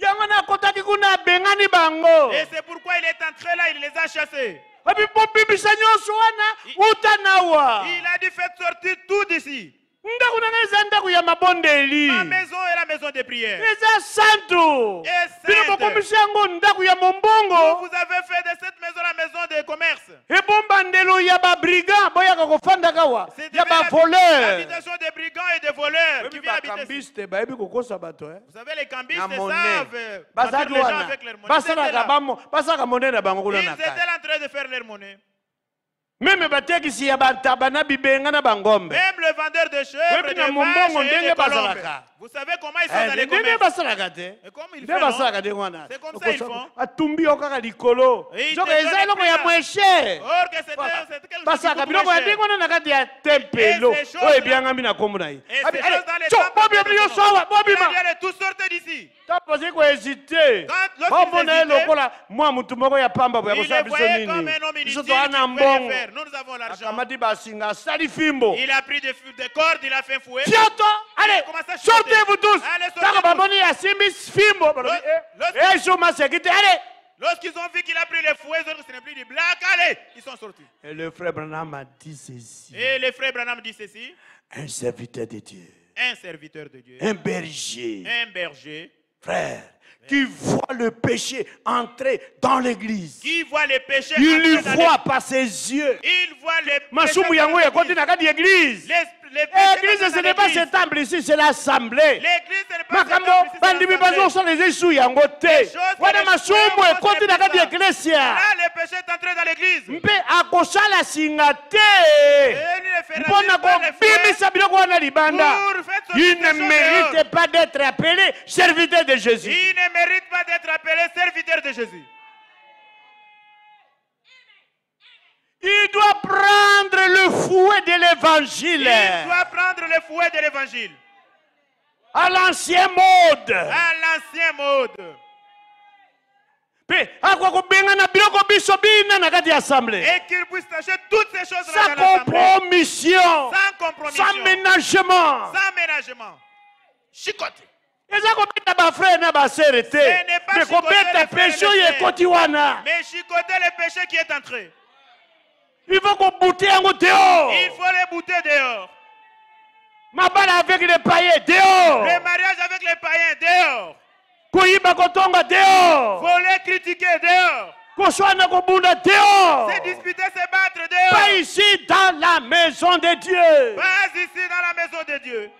Et c'est pourquoi il est entré là, il les a chassés. Il a dû faire sortir tout d'ici. Ma maison est la maison de prière. Et ça, c'est Vous avez fait de cette maison la maison de commerce. Et bon, il n'y a pas de brigands. Il n'y a pas de et de voleurs. Hein. Vous savez, les cambistes savent que les gens avec leur monnaie étaient en train de faire leur monnaie. Même le vendeur de chèvres, de et de Vous savez comment ils sont eh, dans les commerces. Et comme ils font, c'est comme ça ils font. Ça cher. Or que c'est quelque chose qui coûte moins cher. Et ces choses dans eh, les temples, y a toutes sortes d'ici. quand kohésite bamona Il lokola mwa mutu moko ya pamba boya kosalabisoniso toa na nous, avons l'argent. Il a pris des, des, cordes, il a fait fouet. Bientôt, allez, sortez-vous tous. sortez Lorsqu'ils ont vu qu'il a pris les fouets, les autres, ce n'est plus du black. allez, ils sont sortis. Et le frère Branham a dit ceci. Et le frère Branham dit ceci. Un serviteur de Dieu. Un serviteur de Dieu. Un berger. Un berger. Frère qui voit le péché entrer dans l'église. Qui voit le péché Il le voit par ses yeux. Il voit le péché. l'église. L'église, eh, ce n'est pas ce temple ici, c'est l'assemblée. L'église ce n'est pas là, dans l'Église. mpe ne mérite pas d'être appelé serviteur de jésus il ne mérite pas d'être appelé serviteur de jésus Il doit prendre le fouet de l'évangile. Il doit prendre le fouet de l'évangile. À l'ancien mode. À l'ancien mode. Et qu'il puisse tâcher toutes ces choses là Sans compromission. Sans compromission. Sans ménagement. Sans ménagement. Chicoté. eza kobeta bafrere na basere te me kobeta peshe oyo ekoti wana mais chicoté le péché qui est entré il faut qu'on boute en dehors. Il faut les bouter dehors. Ma balle avec les païens dehors. Le mariage avec les païens dehors. Koyiba kotonga dehors. les critiquer dehors. C'est disputer, c'est battre dehors. Pas ici dans la maison de Dieu. Pas ici dans la maison de Dieu.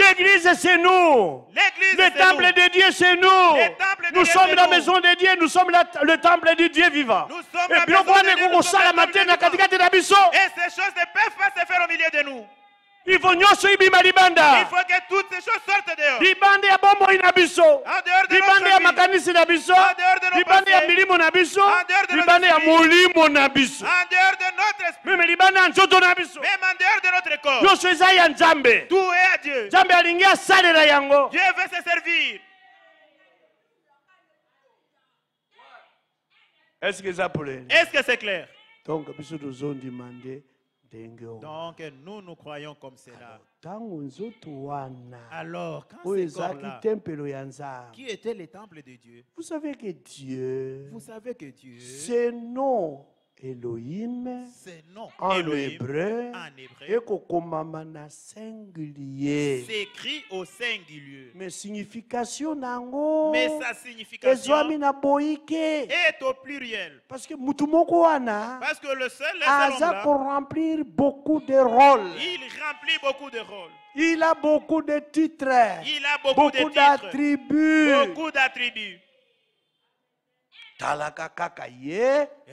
L'église, c'est nous. Le temple de Dieu, c'est nous. Nous sommes la maison de Dieu, nous sommes le temple du Dieu vivant. Nous sommes Et ces choses ne peuvent pas se faire au milieu de nous. ifo nyonso ebima libanda libanda ya bomoi na biso libanda ya makanisi na biso libanda ya milimo na biso libanda ya molimo na biso meme libanda ya nzoto na biso nyonso eza ya nzambe nzambe alingi asalela yango Est-ce que ça pour Est-ce que c'est clair? Donc, biso nous ont demandé Donc nous, nous croyons comme cela. Alors, quand c'est corps qui était le temple de Dieu, vous savez que Dieu, vous savez que Dieu, c'est non Elohim en hébreu et kokomamana singulier s'écrit au singulier mais signification nango mais sa signification na boike est au pluriel parce que mutu moko parce que le seul aza pour remplir beaucoup de rôles il remplit beaucoup de rôles il a beaucoup de titres il a beaucoup, beaucoup d'attributs beaucoup d'attributs Talaka kaka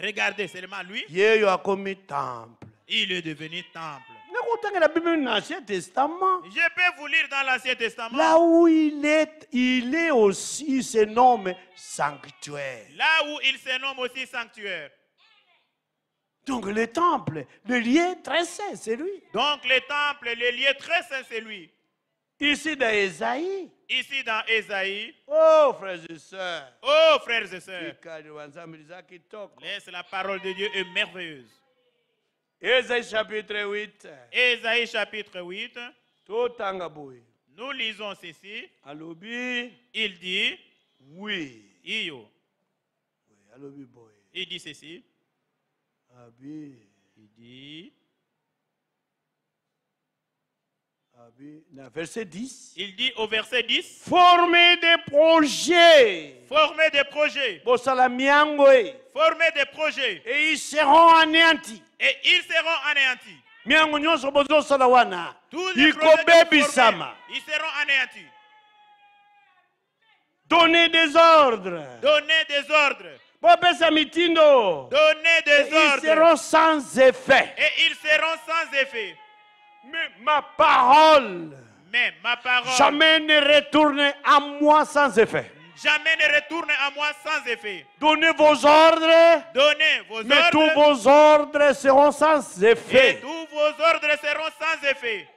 Regardez seulement lui. a temple. Il est devenu temple. testament. Je peux vous lire dans l'Ancien Testament. Là où il est, il est aussi, il se nomme sanctuaire. Là où il se nomme aussi sanctuaire. Donc le temple, le lieu très saint, c'est lui. Donc le temple, le lieu très saint, c'est lui. Ici dans Esaïe. Ici dans Esaïe. Oh frères et sœurs. Oh frères et sœurs. Laisse la parole de Dieu est merveilleuse. Esaïe chapitre 8. Esaïe chapitre 8. Nous lisons ceci. Il dit. Oui. Iyo. Il dit ceci. Il dit. Il dit au verset 10. Formez des projets. Formez des projets. Formez des projets. Et ils seront anéantis. Et ils seront anéantis. miango formés. Ils seront anéantis. donner des ordres donner des ordres bobesamitindo, donner des et ordres ils seront sans effet et ils seront sans effet mais ma parole. Mais ma parole. Jamais ne retourne à moi sans effet. Jamais ne retourne à moi sans effet. Donnez vos ordres. Donnez vos mais tous vos ordres seront sans effet. Et tous vos ordres seront sans effet.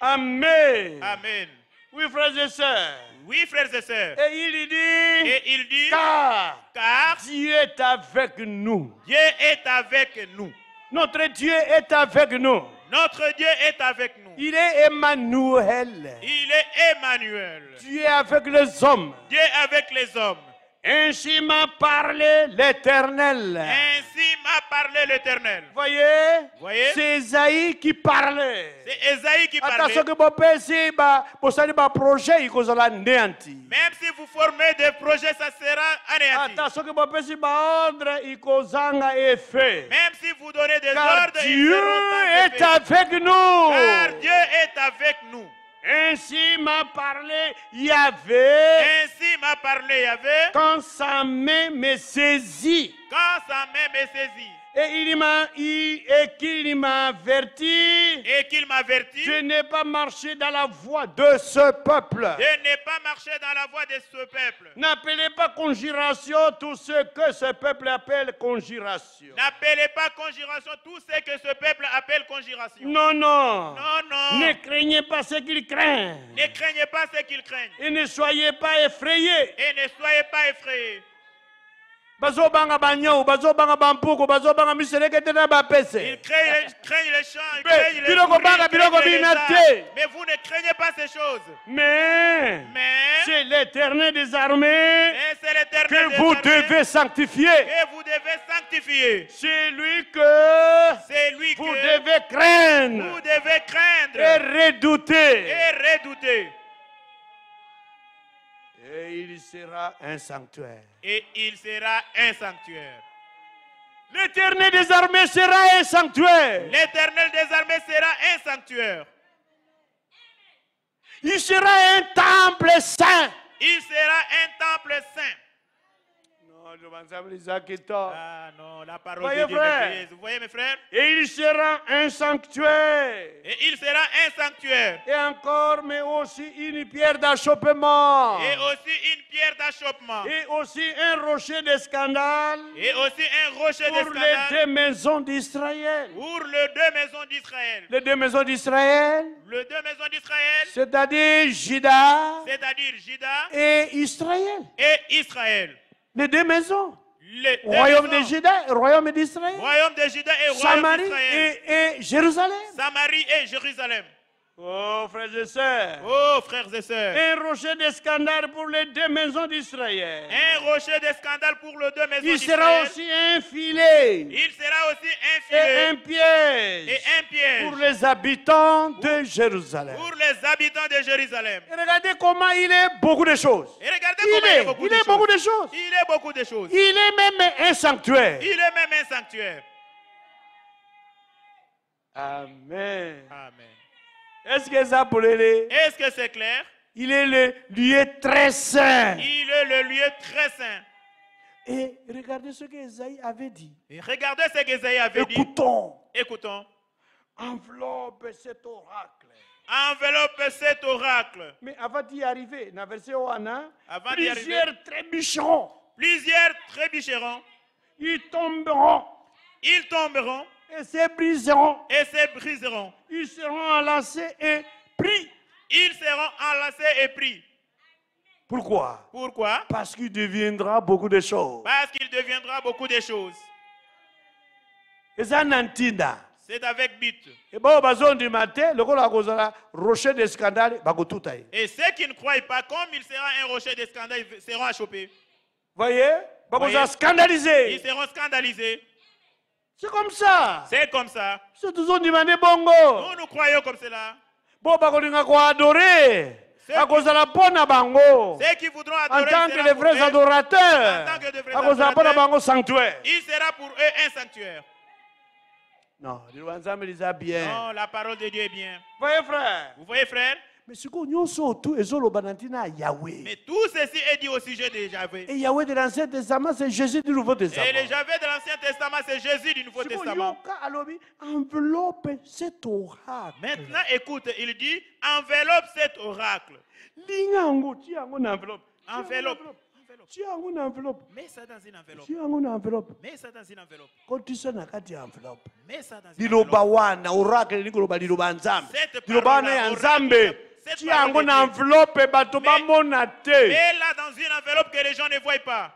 Amen. Amen. Oui, frères et sœurs. Oui, frères et sœurs. Et il dit. Et il dit. Car, car Dieu est avec nous. Dieu est avec nous. Notre Dieu est avec nous. Notre Dieu est avec nous. Il est Emmanuel. Il est Emmanuel. Dieu est avec les hommes. Dieu est avec les hommes. Ainsi m'a parlé l'Éternel. Ainsi m'a parlé l'Éternel. Voyez, Voyez? c'est Esaïe qui parlait. C'est Esaïe qui parlait. Attention que mon père, si pour ça, ma projet, il cause la néanti. Même si vous formez des projets, ça sera anéanti. Attention que mon père, si ma ordre, il cause un effet. Même si vous donnez des Car ordres, Dieu il est effet. avec nous. Car Dieu est avec nous. Ainsi m'a parlé Yahvé. Ainsi m'a parlé Yahvé. Quand sa main me saisit. Quand sa main me saisit. Et il m'a et qu'il m'a averti. Et qu'il m'a averti. Je n'ai pas marché dans la voie de ce peuple. Je n'ai pas marché dans la voie de ce peuple. N'appelez pas conjuration tout ce que ce peuple appelle conjuration. N'appelez pas conjuration tout ce que ce peuple appelle conjuration. Non, non. Non, non. Ne craignez pas ce qu'il craint. Ne craignez pas ce qu'il craint. Et ne soyez pas effrayés. Et ne soyez pas effrayés les banyau il bampuku les miserekete mais vous ne craignez pas ces choses. mais c'est l'éternel des armées que vous devez sanctifier c'est lui que vous devez craindre et redouter et il sera un sanctuaire. Et il sera un sanctuaire. L'éternel des armées sera un sanctuaire. L'éternel des armées sera un sanctuaire. Il sera un temple saint. Il sera un temple saint. Oh, ah non, la parole de Dieu frère. Vous voyez mes frères Et il sera un sanctuaire. Et il sera un sanctuaire. Et encore, mais aussi une pierre d'achoppement. Et aussi une pierre d'achoppement. Et aussi un rocher de scandale. Et aussi un rocher de scandale. Pour les deux maisons d'Israël. Pour les deux maisons d'Israël. Les deux maisons d'Israël. Les deux maisons d'Israël. C'est-à-dire Juda. C'est-à-dire Juda. Et Israël. Et Israël. Les deux maisons. Les royaume maisons. de Juda, royaume d'Israël. Royaume de Juda et royaume Samarie et Jérusalem. Samarie et Jérusalem. Oh, frères et sœurs. Oh, frères et sœurs. Un rocher de scandale pour les deux maisons d'Israël. Un rocher de scandale pour les deux maisons d'Israël. Il sera aussi un filet. Il sera aussi un filet. Et un piège. Et un piège. Pour les habitants de Jérusalem. Pour les habitants de Jérusalem. regardez comment il est beaucoup de choses. Et regardez il comment est, il est beaucoup, il de, est choses. beaucoup de choses. Il est beaucoup de choses. Il est même un sanctuaire. Il est même un sanctuaire. Amen. Amen. Est-ce que ça pour Est-ce que c'est clair? Il est le lieu très saint. Il est le lieu très saint. Et regardez ce que Esaïe avait dit. Et regardez ce que Isaïe avait dit. Écoutons. Écoutons. Enveloppe cet oracle. Enveloppe cet oracle. Mais avant d'y arriver, dans le verset Oana, avant plusieurs trébucheront. Plusieurs trébucheront. Ils tomberont. Ils tomberont et se briseront. Et se briseront. Ils seront enlacés et pris. Ils seront enlacés et pris. Pourquoi Pourquoi Parce qu'il deviendra beaucoup de choses. Parce qu'il deviendra beaucoup de choses. c'est avec but. Bah, et ceux qui ne croient pas, comme il sera un rocher de scandale, ils seront choper. Voyez, bah, Voyez? Ils seront scandalisés. C'est comme ça. C'est comme ça. C'est toujours demandé bongo. Nous, nous croyons comme cela. Bon, bah, on quoi adorer. akozala mpo voudront bango en tant que les vrais adorateurs que mpo na bango sanctuaire non les me liza bien non la parole de dieu est bien voyez frère vous voyez frère mais tout ceci est dit au sujet de Yahweh. Et Yahweh de l'Ancien Testament, c'est Jésus du Nouveau Testament. Et les Yahweh de l'Ancien Testament, c'est Jésus du Nouveau Testament. Enveloppe cet oracle. Maintenant, écoute, il dit enveloppe cet oracle. Enveloppe. Enveloppe. Tu as enveloppe. Mets ça dans une enveloppe. Tu as enveloppe. Mets ça dans une enveloppe. Quand tu sais dans enveloppe. Mets ça dans une enveloppe. wana oracle ni kuloba tu as parole. Qui enveloppe bato bamona Mais là dans une enveloppe que les gens ne voient pas.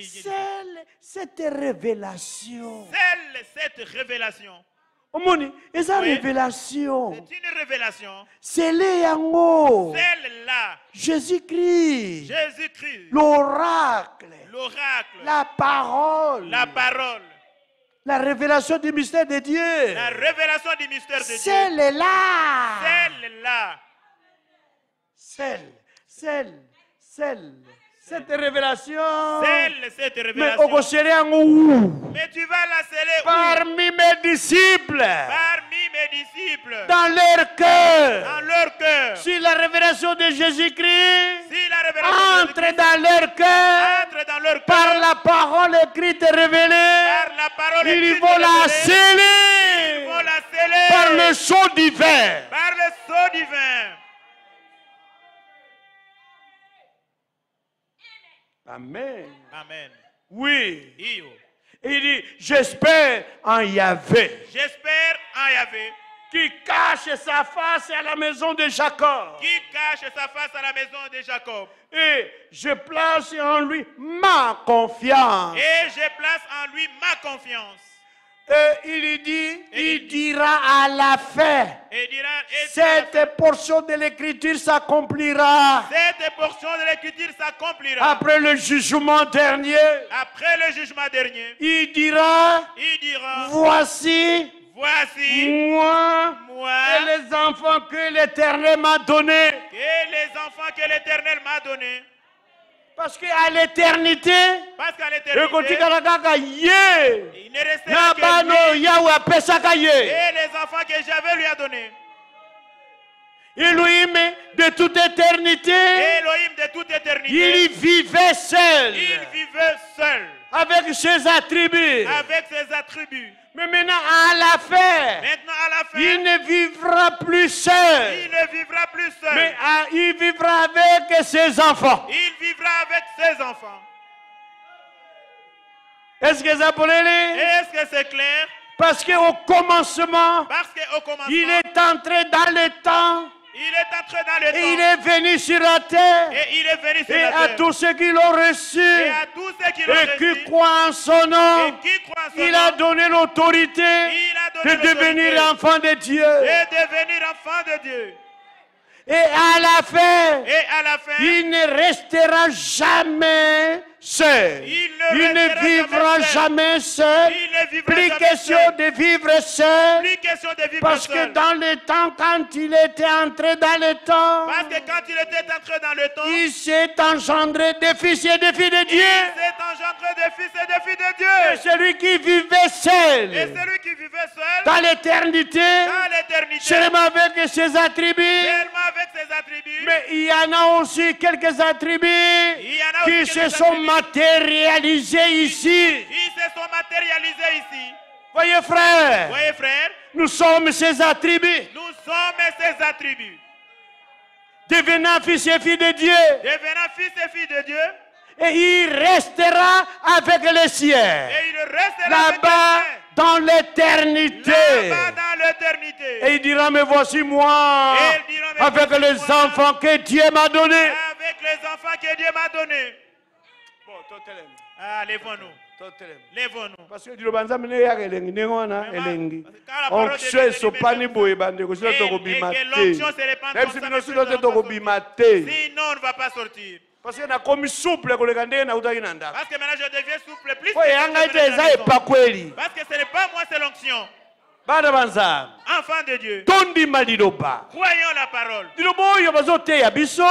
Seule cette révélation. Seule cette révélation. omoni eza une révélation Celle yango jésus-christ jésus Christ. L'oracle. l'oracle la parole, la parole. La révélation du mystère de Dieu. La révélation du mystère de Dieu. Celle là. Celle là. Celle, celle, celle. Cette révélation. Celle, cette révélation. Mais, Mais tu vas la sceller Parmi mes disciples. Parmi disciples, dans leur cœur, dans si la révélation de Jésus-Christ entre, dans leur cœur, par la parole écrite révélée, par la parole ils vont la sceller, par le sceau divin. Par le sceau divin. Amen. Oui. Il dit, j'espère en Yahvé. J'espère en Yahvé. Qui cache sa face à la maison de Jacob. Qui cache sa face à la maison de Jacob. Et je place en lui ma confiance. Et je place en lui ma confiance. Et il dit, il dira à la fin, cette portion de l'écriture s'accomplira. Cette portion de l'écriture s'accomplira. Après le jugement dernier. Après le jugement dernier. Il dira, il dira, voici, Voici moi, moi, et les enfants que l'Éternel m'a donné Et les enfants que l'Éternel m'a donnés parce qu'à l'éternité, il ne restait que et les enfants que j'avais lui a donnés. Elohim de toute éternité, Elohim de toute éternité, il vivait seul. Il vivait seul. Avec ses attributs. Avec ses attributs. Mais maintenant à la fin, Il ne vivra plus seul. Il vivra plus Mais ah, il vivra avec ses enfants. Il vivra avec ses enfants. Est-ce que ça Est-ce que c'est clair? Parce qu'au commencement, Parce qu'au commencement, il est entré dans le temps. Il est venu sur la terre. Et il est à tous ceux qui l'ont reçu. Et qui croient en son nom. il, A donné l'autorité de devenir l'enfant de Dieu. Et devenir enfant de Dieu. et à la fin il ne restera jamais seul. Il ne, il ne vivra jamais seul. Plus question de vivre seul. Parce que dans le temps, quand il était entré dans le temps, parce que quand il était entré dans le temps, il s'est engendré des fils et des filles de Dieu. Il s'est engendré des fils et des filles de Dieu. Et celui qui vivait seul. Et celui qui vivait seul. Dans l'éternité. Dans l'éternité. Seulement avec ses attributs. Seulement avec ses attributs. Mais il y en a aussi quelques attributs. Il y en a qui se sont matérialisés ici. Ils sont matérialisés ici. Voyez frère. Voyez frère. Nous sommes ses attributs. Nous sommes ses attributs. Devenant fils et fille de Dieu. Devenant fils et fille de Dieu. Et il restera avec les cieux. Et il restera là-bas dans l'éternité. Et il dira, mais voici moi, dira, voici moi avec les enfants que Dieu m'a donné. Avec les enfants que Dieu m'a donnés. Ah, lèvons-nous. Lèvons-nous. Parce que dit le banzam ne ya elengi ne wana elengi. Onction so pani boye bande ko soto ko bimate. Même si nous soto to ko bimate. Sinon on ne va pas sortir. Parce qu'on a comme souple koleka ndenge na utaki na ndako. Parce que maintenant je deviens souple plus. Faut yanga ite eza epakweli. Parce que ce n'est pas moi c'est l'onction. Enfants de dieu croyons la parole liloba oyo bazoteya biso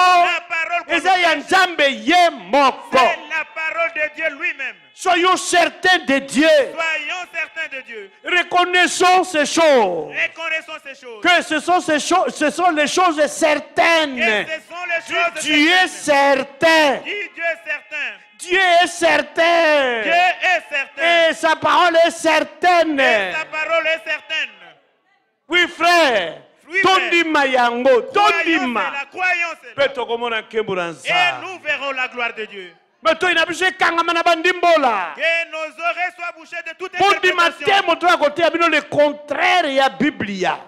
nzambe ye la parole de dieu lui-même soyons certains de dieu soyons certains de dieu reconnaissons ces choses reconnaissons ces choses que ce sont ces choses ce sont les choses certaines que ce sont les choses tu, tu es certain Dieu est certain Dieu est certain. Et sa parole est certaine. sa parole est certaine. Oui, frère. Oui, tondima yango tondima et nous verrons la gloire de dieu que nos oreilles soient bouchées de toute interprétation. le contraire et à Biblia.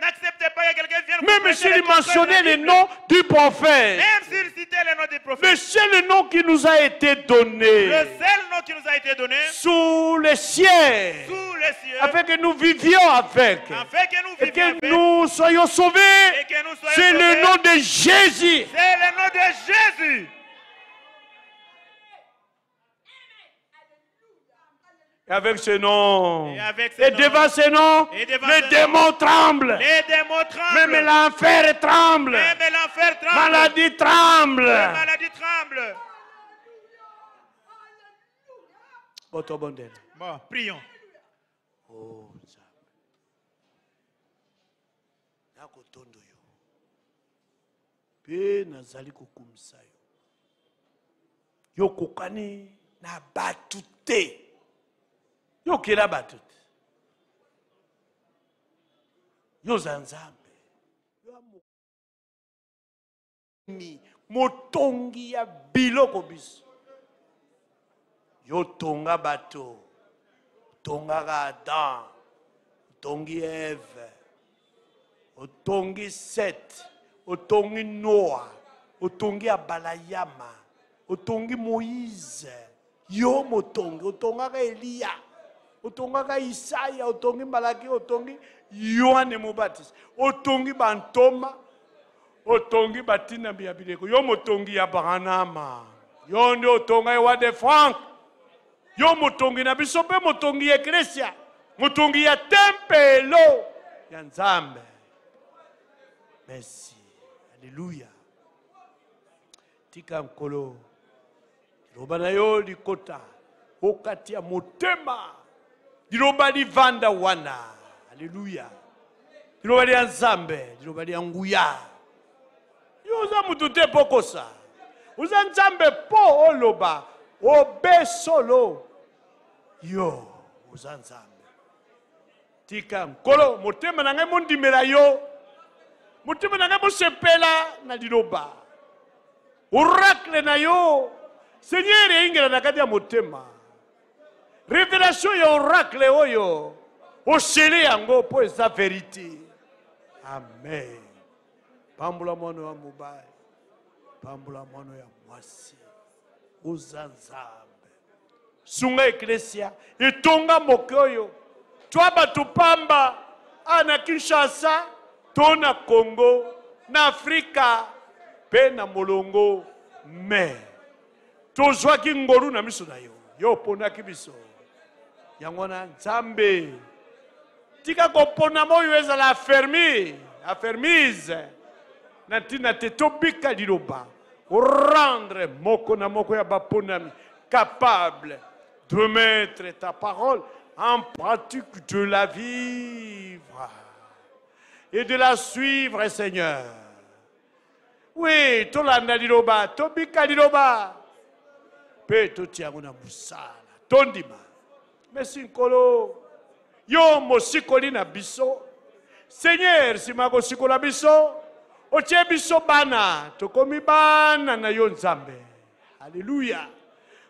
N'acceptez pas que quelqu'un vienne Même s'il mentionnait les noms du prophète. Même s'il citait les noms du prophète. Le seul nom qui nous a été donné. Le seul nom qui nous a été donné. Sous les ciel. Sous les cieux. Afin que nous vivions avec. Afin que nous vivions et que avec. nous soyons sauvés. Et que nous soyons C'est le nom de Jésus. C'est le nom de Jésus. Et avec ce nom, et, avec ce et nom, devant ce nom, devant les, ce démons nom tremblent. les démons tremblent. Même l'enfer tremble. Même l'enfer tremble. Maladie tremble. maladie tremble. Votre bon Dieu. Bon, prions. Oh, nakotondo yo mpe nazali kokumisa yo yokokani na bato te yokela bato te yoza nzambe motongi ya biloko biso yotonga bato otongaka adam otongi eve otongi set otongi noa otongi abalayama otongi moïse yo motongi otongaka eliya otongaka isaya otongi malaki otongi yohane mobatisi otongi bantoma otongi batinambi ya bileko yo motongi ya baranama yo nde otonga ewa de frank yo motongi na biso mpe motongi ya eklesia motongi ya tempelo ya nzambe merci aleluya tika nkolo liloba na yo likota okati ya motema liloba livanda wana haleluya liloba lya nzambe liloba lya nguya yo oza mutu te mpo kosa oza nzambe mpo oloba obe solo yo oza nzambe tika nkolo motema na ngai mondimela yo motema na ngai mosepela na liloba oracle na yo seigneur eingela na kati ya motema révélation ya oracle oyo oh, osele yango mpo eza verité amen pambola mwana ya mobali pambola mwana ya mwasi oza nzambe sunga eklesia etonga moke oyo oh, twa bato pamba a na kinshasa to na kongo na afrika mpe na molongo me tozwaki ngolu na miso na yo yo oponaki biso yangwana nzambe tika kopona oyo ezala afermir afermise na ntina te tobika liloba rendre moko na moko capable de mettre ta parole en pratique de la vivre et de la suivre, Seigneur. Oui, tolanda liloba, tobika liloba. Pe totiango na musala, tondima. merci nkolo yo mosikoli na biso seigneur nsima kosikola biso otie biso bana tokomi bana na yo nzambe haleluya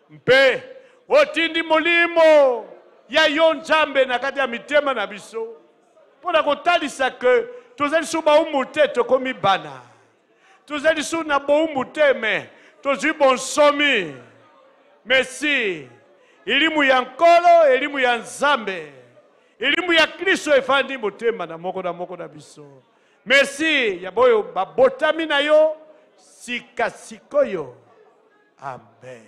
mpe otindi molimo ya yo nzambe na kati ya mitema na biso mpo na kotalisa ke tozali so baumu te tokomi bana tozali so na boumu te me tozwi bonsomi merci elimu ya nkolo elimu ya nzambe elimu ya kristo efandi motema na moko na moko na biso merci ya boyo babotami na yo sika sikoyo amen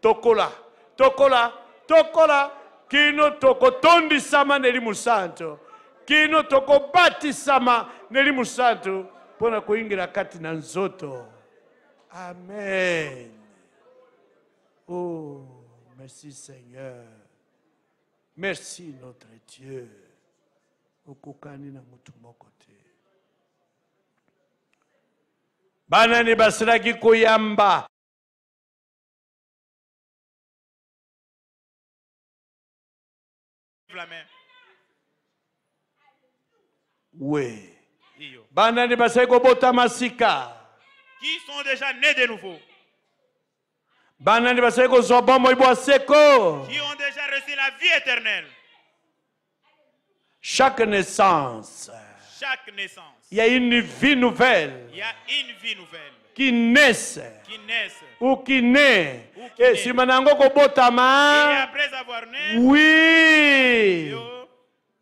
tokola tokola tokola kino tokotondisama na elimu santo kino tokobatisama na elimu santo mpo na koyingela kati na nzoto amen oh. Merci Seigneur. Merci notre Dieu. okokani na motu banani kuyamba. koyamba Oui. banani qui sont déjà nés de nouveau qui ont déjà reçu la vie éternelle. Chaque naissance. Chaque naissance. Il y a une vie nouvelle. Il y a une vie nouvelle. Qui naissent, qui naissent, ou qui naît. Ou et si manango botama, et après avoir né, oui,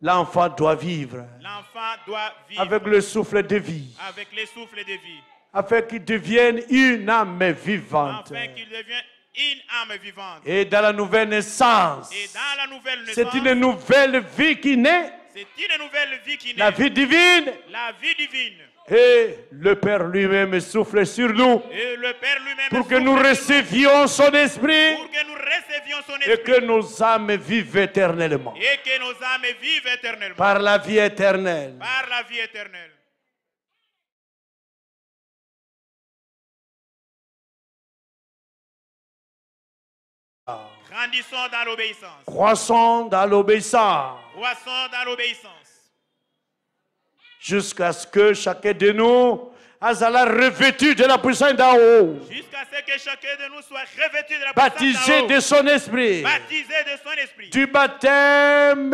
l'enfant doit vivre. L'enfant doit vivre avec le souffle de vie. Avec le souffle de vie. Afin qu'il devienne une âme vivante. Afin qu'il devienne et dans la nouvelle naissance, c'est une nouvelle vie qui naît. La vie divine. Et le Père lui-même souffle sur nous. pour que nous recevions son esprit. Et que nos âmes vivent éternellement. Par la vie éternelle. Grandissons dans l'obéissance. Croissons dans l'obéissance. Croissons dans l'obéissance. Jusqu'à ce que chacun de nous la revêtu de la puissance d'en haut. Jusqu'à ce que chacun de nous soit revêtu de la Baptisé puissance de son esprit. Baptisé de son esprit. Du baptême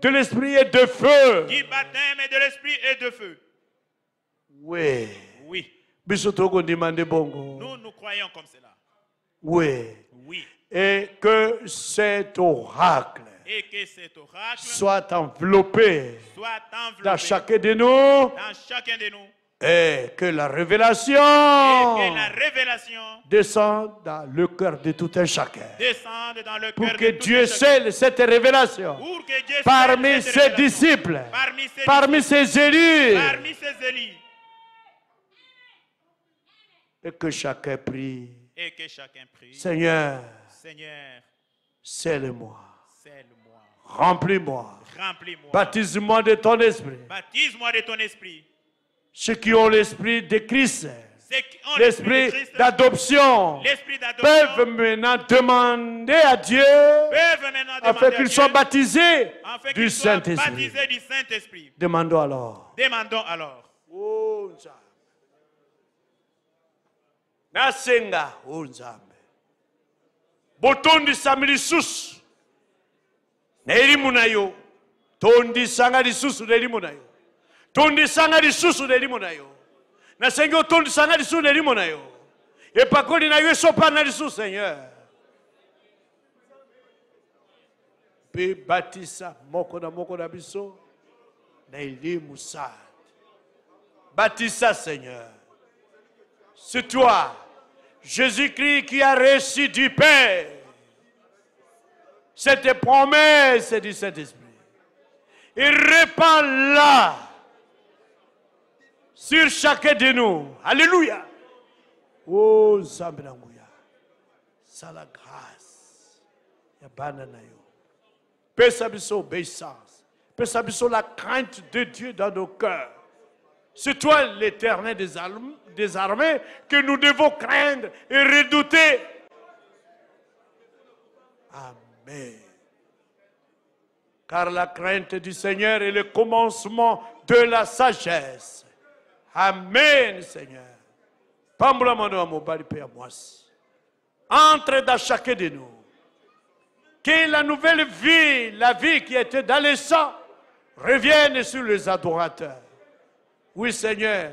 de l'esprit et de feu. Du baptême de l'esprit et de feu. Oui. Oui. Nous nous croyons comme cela. Oui. Oui et que cet oracle soit enveloppé, dans, chacun de nous, Et que la révélation, descende dans le cœur de tout un chacun. pour, que que Dieu scelle cette révélation parmi ses disciples, parmi ses, élus, et que chacun prie. Et que chacun prie. Seigneur, Seigneur, scelle-moi. Remplis-moi. Remplis-moi. Baptise-moi de ton esprit. Baptise-moi de ton esprit. Ceux qui ont l'esprit de Christ, l'esprit d'adoption, peuvent maintenant demander à Dieu afin qu'ils soient baptisés du Saint-Esprit. Demandons alors. Demandons alors. Oh, botondisami lisusu neelimu nayo tondisanga lisusu neelimu nayo tondisanga lisusu neelimu nayo nasengi otondisanga lisusu neelimu nayo epakoli na yo esopana lisusu seigneur mpe batisa moko na moko na biso na elimu sade batisa seigneur c'est toi Jésus-Christ qui a reçu du Père cette promesse du Saint-Esprit. Il répand là sur chacun de nous. Alléluia. Oh, Zambranguya. C'est la grâce. Yabananayo. Pesa biso obéissance. Pesa la crainte de Dieu dans nos cœurs. C'est toi l'éternel des âmes des que nous devons craindre et redouter. Amen. Car la crainte du Seigneur est le commencement de la sagesse. Amen, Seigneur. Entre dans chacun de nous. Que la nouvelle vie, la vie qui était dans les sang, revienne sur les adorateurs. Oui, Seigneur,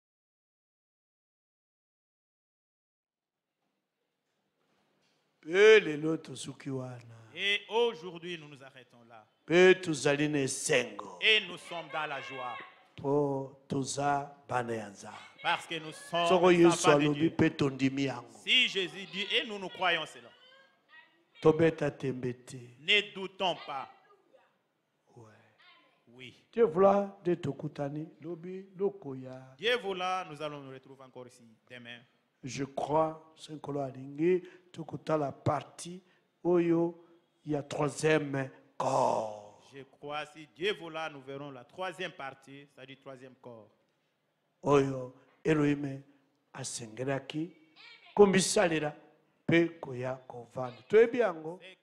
Et aujourd'hui, nous nous arrêtons là. Et nous sommes dans la joie. Parce que nous sommes dans la Si Jésus dit, et nous nous croyons cela. Ne doutons pas. Oui. Dieu voilà nous allons nous retrouver encore ici demain je crois, c'est colo Alingue, Tokuta la partie, Oyo, il y a troisième corps. Je crois, si Dieu voudra, nous verrons la troisième partie, c'est-à-dire troisième corps. Oyo, Elohim, Asengeraki, Komisalera, Pe Koya Kovan. Tu es bien, hein?